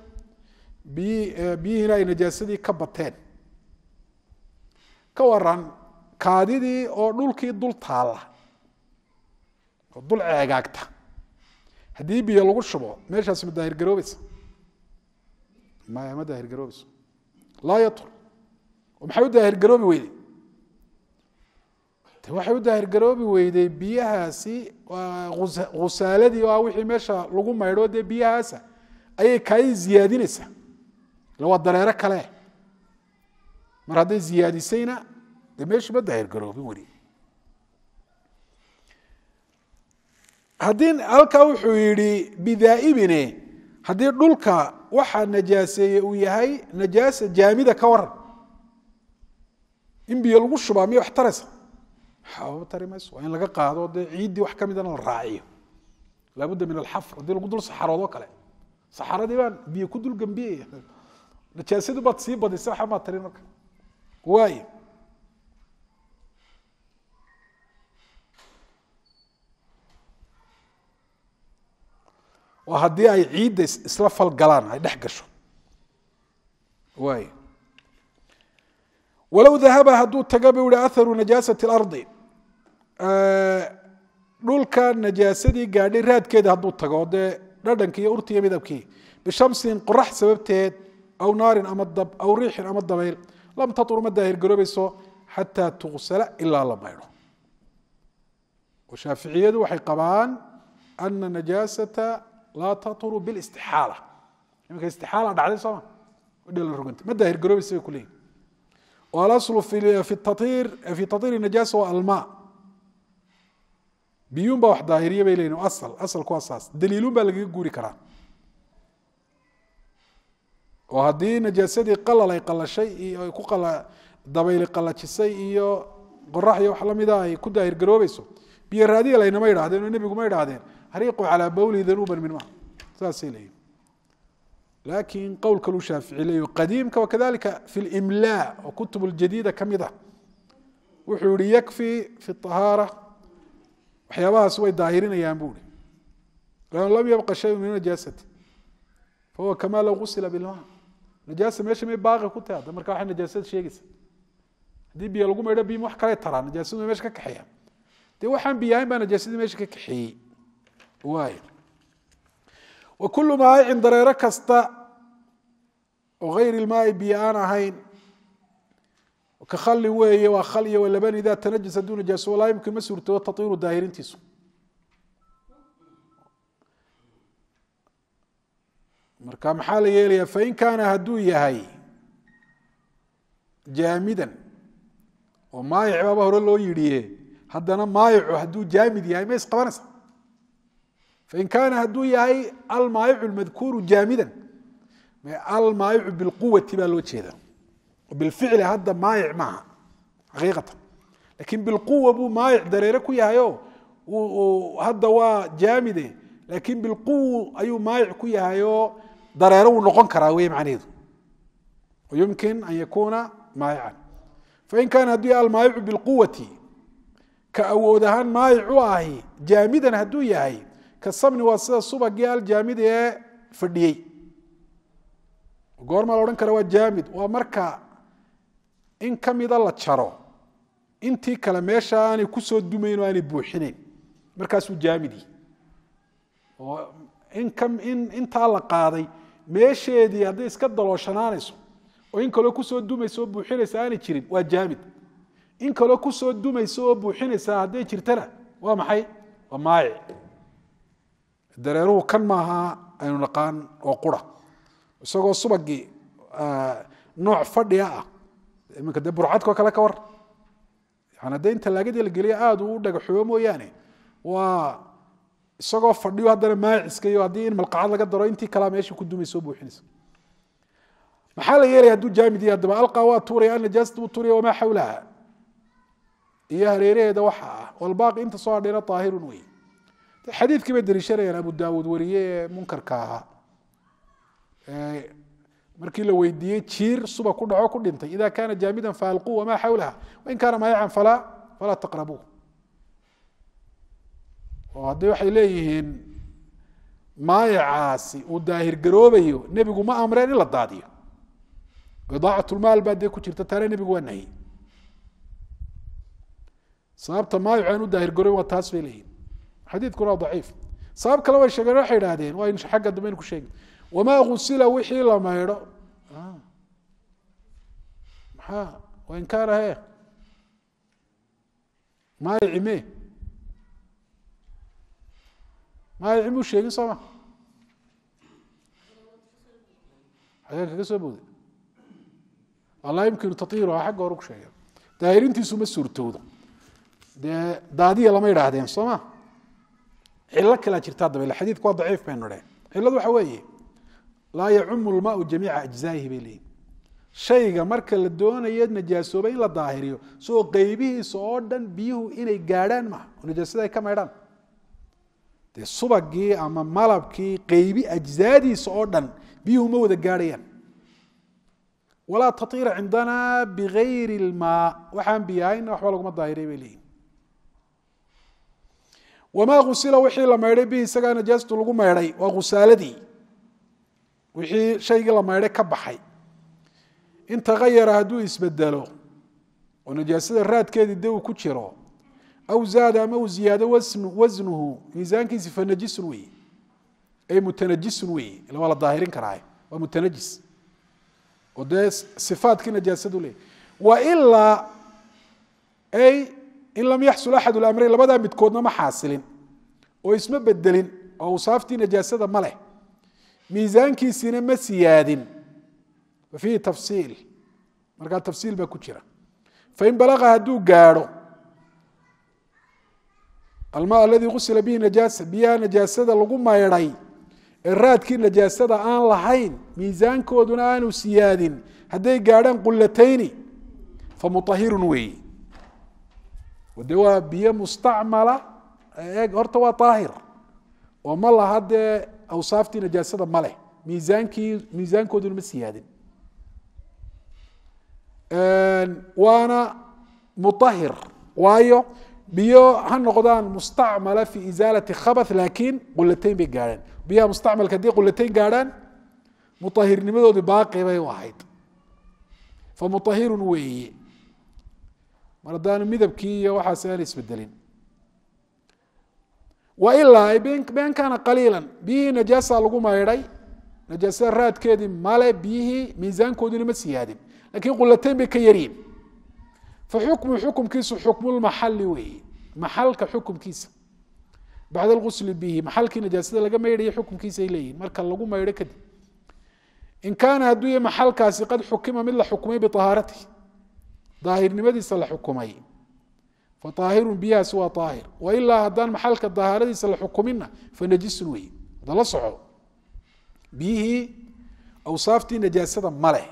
bi eh, biyihiina ay najaasadii ka bateen ka waran kaadidii oo dhulkii dul taalla oo dul ceegaagta haddii biyo lagu shubo meeshaasi ma daahirgaroobaysa maya ma daahirgaroobayso laa yatur oo maxay u daahirgaroobi weyday waxay u daahirgaroobi weyday biyahaasi khusaaladii o ah wixii meesha lagu maydho dee biyahaasa ayay kaayin ziyaadinaysaa ila dareero kale mar hadday ziyaadisayna dee meeshu ma daahirgaroobin weli haddii halkaa wuxuu yidhi bidaaibine haddii dhulka waxaa najaaseeye uu yahay najaasa jaamida ka waran in biyo lagu shubaa miya wax taraysa waxba tari waa in laga qaado dee ciiddii wax ka midana ah la raaciyo laabuda min alxafr haddii lagu dul saxaroodoo kale saxaradii baan biyo ku dul gambiyaya najaasadii baad sii badisay waxa tarin marka waayo oo haddii ay ciidda isla falgalaan ay dhex gasho waayo walow dahaba hadduu taga buu yihi aharu najaasati اlardi dhulka najaasadii gaadhay raadkeeda hadduu tago dee dhadhankii iyo urti midabkii bishamsin qorax sababteed aw naarin ama dab aw riixin ama dabayl lam tatur ma daahirgaroobayso xataa tuqsala ilaa la maydho shaaficiyadu waxay qabaan ana najaasata laa taturu bilistixaala iminka istixaala dhacday sooma dhla roganta ma daahirgaroobaysa bay ku leeyihin waal aslu fi tatiiri najaasa waa almaa biyuun baa wax daahiriya bay leyihin asal asalku waa saas daliiluun baa lagaga guuri karaa oo haddii najaasadii qalalay qalashay iyo ay ku qala dabayli qalajisay iyo qorax iyo wax lamida ay ku daahir garoobayso biyo raadiya laynama yidhahdeen oo nebigu ma yidhahdeen hariiqu calaa bawli danuuban min ma saasay leeyihin laakiin qowl kalu shaafici leeyo qadiimka wakadalika fi limlaa oo kutub ljadiida ka mid ah wuxuu yihi yakfi fi ahaara waxyaabahaas way daahirinayaan buui an lam yabqa shay min najaasati fahuwa kamaa low usila bilma najaasa meesha may baaqi ku tahay marka waxay najaasada sheegaysa haddii biyo lagu maydho biim wax kale taraan najaasadu meesha ka kaxeeya dee waxaan biyo ahayn baa najaasadii meesha ka kaxeeyey waay wa kullu maacin dareero kasta oo hayr ilmaai biyo aan ahayn ka khali weeye waa khaliy waa labani daa tanajasa duu najaaso walaayimku ma suurtoodo taiiru daahirintiisu marka maxaa la yeelayaa fain kaana hadduu yahay jaamidan oo maayic baaba hore loo yidhiye haddana maayicu hadduu jaamid yahay ma isqabanaysa fain kaana hadduu yahay almaayicu madkuuru jaamidan almaayicu bilquwati baa loo jeeda bilficli hadda maayic maaha xaqiiqatan laakiin bilquwa buu maayic dareere ku yahayo hadda waa jaamide laakiin bilquwu ayuu maayic ku yahayo dareere wuu noqon karaa wey macnaheedu yumkin an yakuuna maayican fain kaana hadduu yahay almaayicu bilquwati ka awood ahaan maayic u ahi jaamidan hadduu yahay ka samni waa sida subagii in ka mida la jaro intii kale meesha aanay kusoo dumayn oo aanay buuxinayn markaasuu jaamidii oo in intaa la qaaday meesheedii hadday iska dalooshanaanayso oo in kaloo kusoo dumaysa oo buuxinaysa aanay jirin waa jaamid in kaloo kusoo dumaysa oo buuxinaysa hadday jirtana waa maxay waa maayic dareeruhu kan maaha aynu naqaan oo qura isagoo subagii ah, nooc fadhiga ah iminka dee burcadko kale ka war yaani haddee in la geliya aada uu dhagaxoobo mooyaane waa isagoo fadhiyo haddana maaciska haddii in malqacad laga daro intii kalea meeshii ku dumay soo buuxinaysa maxaa la yeelaya haduu jaamid haddaba alqaa waa tuuraya alnajaasata wuu tuuraya wamaa xawlaha iyo hareeraheeda waxa ah walbaaqi inta soo hadheena daahirun wey xadiidkii bay dariishanayaan abu daawuud wariye ee munkarka ahaa markii la weydiiyey jiir suba ku dhaco ku dhintay ida kaana jaamidan faalquu wamaa xawlaha wain kaana mayacan falaa falaa taqrabuu oo haddii waxay leeyihiin maayacaasi uu daahirgaroobayo nebigu ma amreen in la daadiyo bidaacatulmaal baa dee ku jirta taana nebigu waa nahiy sababta maayacu aan u daahirgarooben waa taas bay leeyihin xadiidkuna waa daciif sabab kale way sheegeen waxay idhaahdeen waa agga dambe aynu ku sheegi wamaa usila wixii la maydho maxaa wain kaana he maaycime maaycimuu sheegin soo xagee kaga soo bowday laa yumkinu taiiruhaa xagga hore ku sheegeen daahirintiisu ma suurtowdo dee daadiya lama idhaahdeen soo ma kalaa jirtaa dabale xadiidku waa daciif baynu dheen ciladu waxa weeye laa yacumu lmaau jamiica ajzaayihi bay leeyihin shayga marka la doonayo najaasooba in la daahiriyo soo qeybihiisa oo dhan biyuhu inay gaadhaan maaha oo najaasada ay ka maydhaan dee subagii ama malabkii qeybi ajzaadiisa oo dhan biyuhu ma wada gaadhayaan walaa tatiira cindanaa bigayri ilmaa waxaan biyahaynna waxba laguma daahiriya bay leeyihin wamaa usila wixii la maydhay bihi isagaa najaasatu lagu maydhay waa usaaladii wixii shaygii la maydhay ka baxay in taayara hadduu isbedelo oo najaasada raadkeedii de uu ku jiro aw zaada ama uu ziyaado wasnuhu miisaankiisi fanajisun wey ay mutanajisun wey ila waa la daahirin karaa waa mutanajis oo dee sifaadkii najaasadu leeyay wailaa ay in lam yaxsul axad اlamrayn labadaa midkoodna ma xaasilin oo isma bedelin oo awsaaftii najaasada ma leh miisaankiisina ma siyaadin fiihi tafsiil markaa tafsiil baa ku jira fain balaa hadduu gaadho alma aladii usila bihi najaasa biyaha najaasada lagu maydhay ee raadkii najaasada aan lahayn miisaankooduna aanu siyaadin hadday gaadhaan qulatayni famuahirun weeyi de waa biyo mustacmala eeg horta waa aahir oo ma laha dee awsaaftii najaasada maleh miisaankii miisaankooduna ma siyaadin waana muahir waayo biyo ha noqdaan mustacmala fi isaalati khabath laakiin qulatayn bay gaadhaan biyaha mustacmalka haddii qulatayn gaadhaan muahirnimadoodii baaqi bay u ahayd famuahirun weeye mar haddaanu midabkii iyo waxaas aan isbedelin wailaa been kaana qaliilan biyihii najaasa lagu maydhay najaasada raadkeedii male biyihii miisaankooduna ma siyaadin lakiin qulatayn bay ka yaryihin faxukmu xukumkiisu xukmulmaxali weeye maxalka xukumkiisa bacd اgusl bihi maxalkii najaasada laga maydhaya xukumkiisa leeyihin marka lagu maydho kadib in kaana hadduu ya maxalkaasi qad xukima mid la xukumay biahaaratihi daahirnimadiisa la xukumay aaahiru biyahaasi waa aahir wailaa haddaan maxalka dahaaradiisa la xukuminna fanajisun wey adala soco biyihii awsaaftii najaasada maleh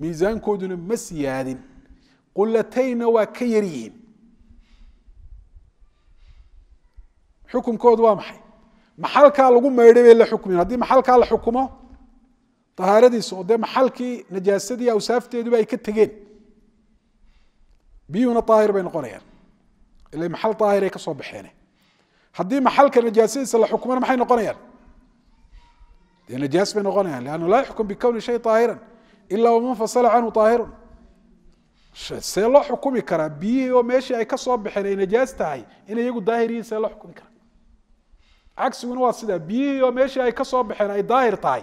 miisaankooduna ma siyaadin qulatayna waa ka yaryihiin xukunkoodu waa maxay maxalkaa lagu maydhay bay la xukmin haddii maxalkaa la xukumo dahaaradiisa oo dee maxalkii najaasadii awsaafteeduba ay ka tegeen biyuhuna aahir bay noqonayaan ila maxal aahiray ka soo haddii maxalka najaasadiisa la xukmana maxay noqonayaan dee najaas bay noqonayaan lanna laa yuxkum bikowni shay aahira ilaa waman canhu aahirun see loo xukumi karaa biyihii oo meeshii ay ka baxeen ay najaas tahay inay iyagu daahir yihin see loo xukumi karaa cagsiguna waa sidaa biyihii oo meeshii ay ka baxeen ay daahir tahay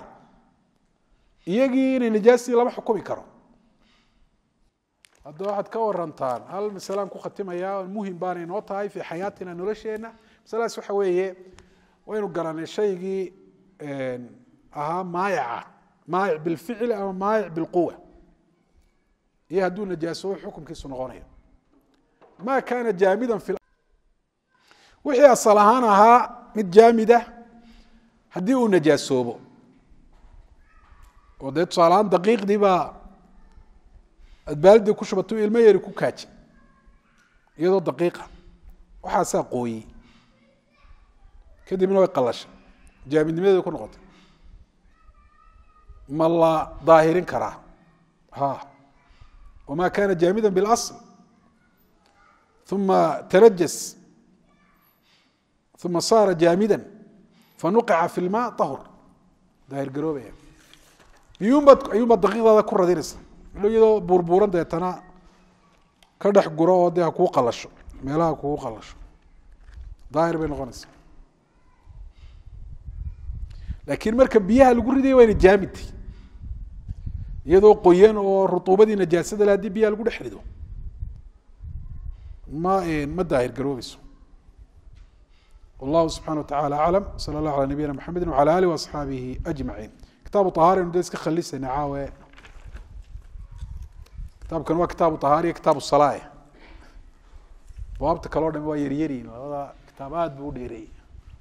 iyagii inay najaastii lama xukumi karo hadda waxaad ka warantaan hal masalaan ku khatimayaa muhim baana inoo tahay fii xayaatina nolosheena masaladaas waxa weeye waynu garanay shaygii ahaa maayaca maayic bilficli ama maayic bilquwa iyo hadduu najaasowo xukunkiisu noqonayo ma kaana jaamidan wixii asal ahaan ahaa mid jaamida ah, haddii uu najaasoobo oo dee tusaalahaan daqiiqdii baa adbaaldi ku shubatay ilmo yari ku kaaji iyadoo daqiiqa waxaasaa qooyey kadibna way qalashay jaamidnimadeeda ku noqotay ma la daahirin karaa ha wamaa kaana jaamida biاlasl uma tarajas uma saara jaamida fanuqica fi lma ahur daahir garoobaya miyuunbaad ayuunbaad daqiiqdaada ku radinaysa iyadoo buurbuuran deetana ka dhex guro oo dee ha kuu qalasho meelaha kugu qalasho daahir bay noqonaysaa laakiin marka biyaha lagu ridaya waa ina iyadoo qoyan oo rutuubadii najaasada le hadii biyaha lagu dhex rido ma eh, ma daahir garoobayso wallahu subxana wa tacala aclam sala allah ala nabiyina mxamedi wala alih waasxaabihi ajmaciin kitaabu ahaar aynu dee iska khalisayna caawe kitaabkan waa kitaabu ahaariya kitaabu salaa bawaabta kaleo dham waa yaryariin labada kitaab aada buu udheereeyey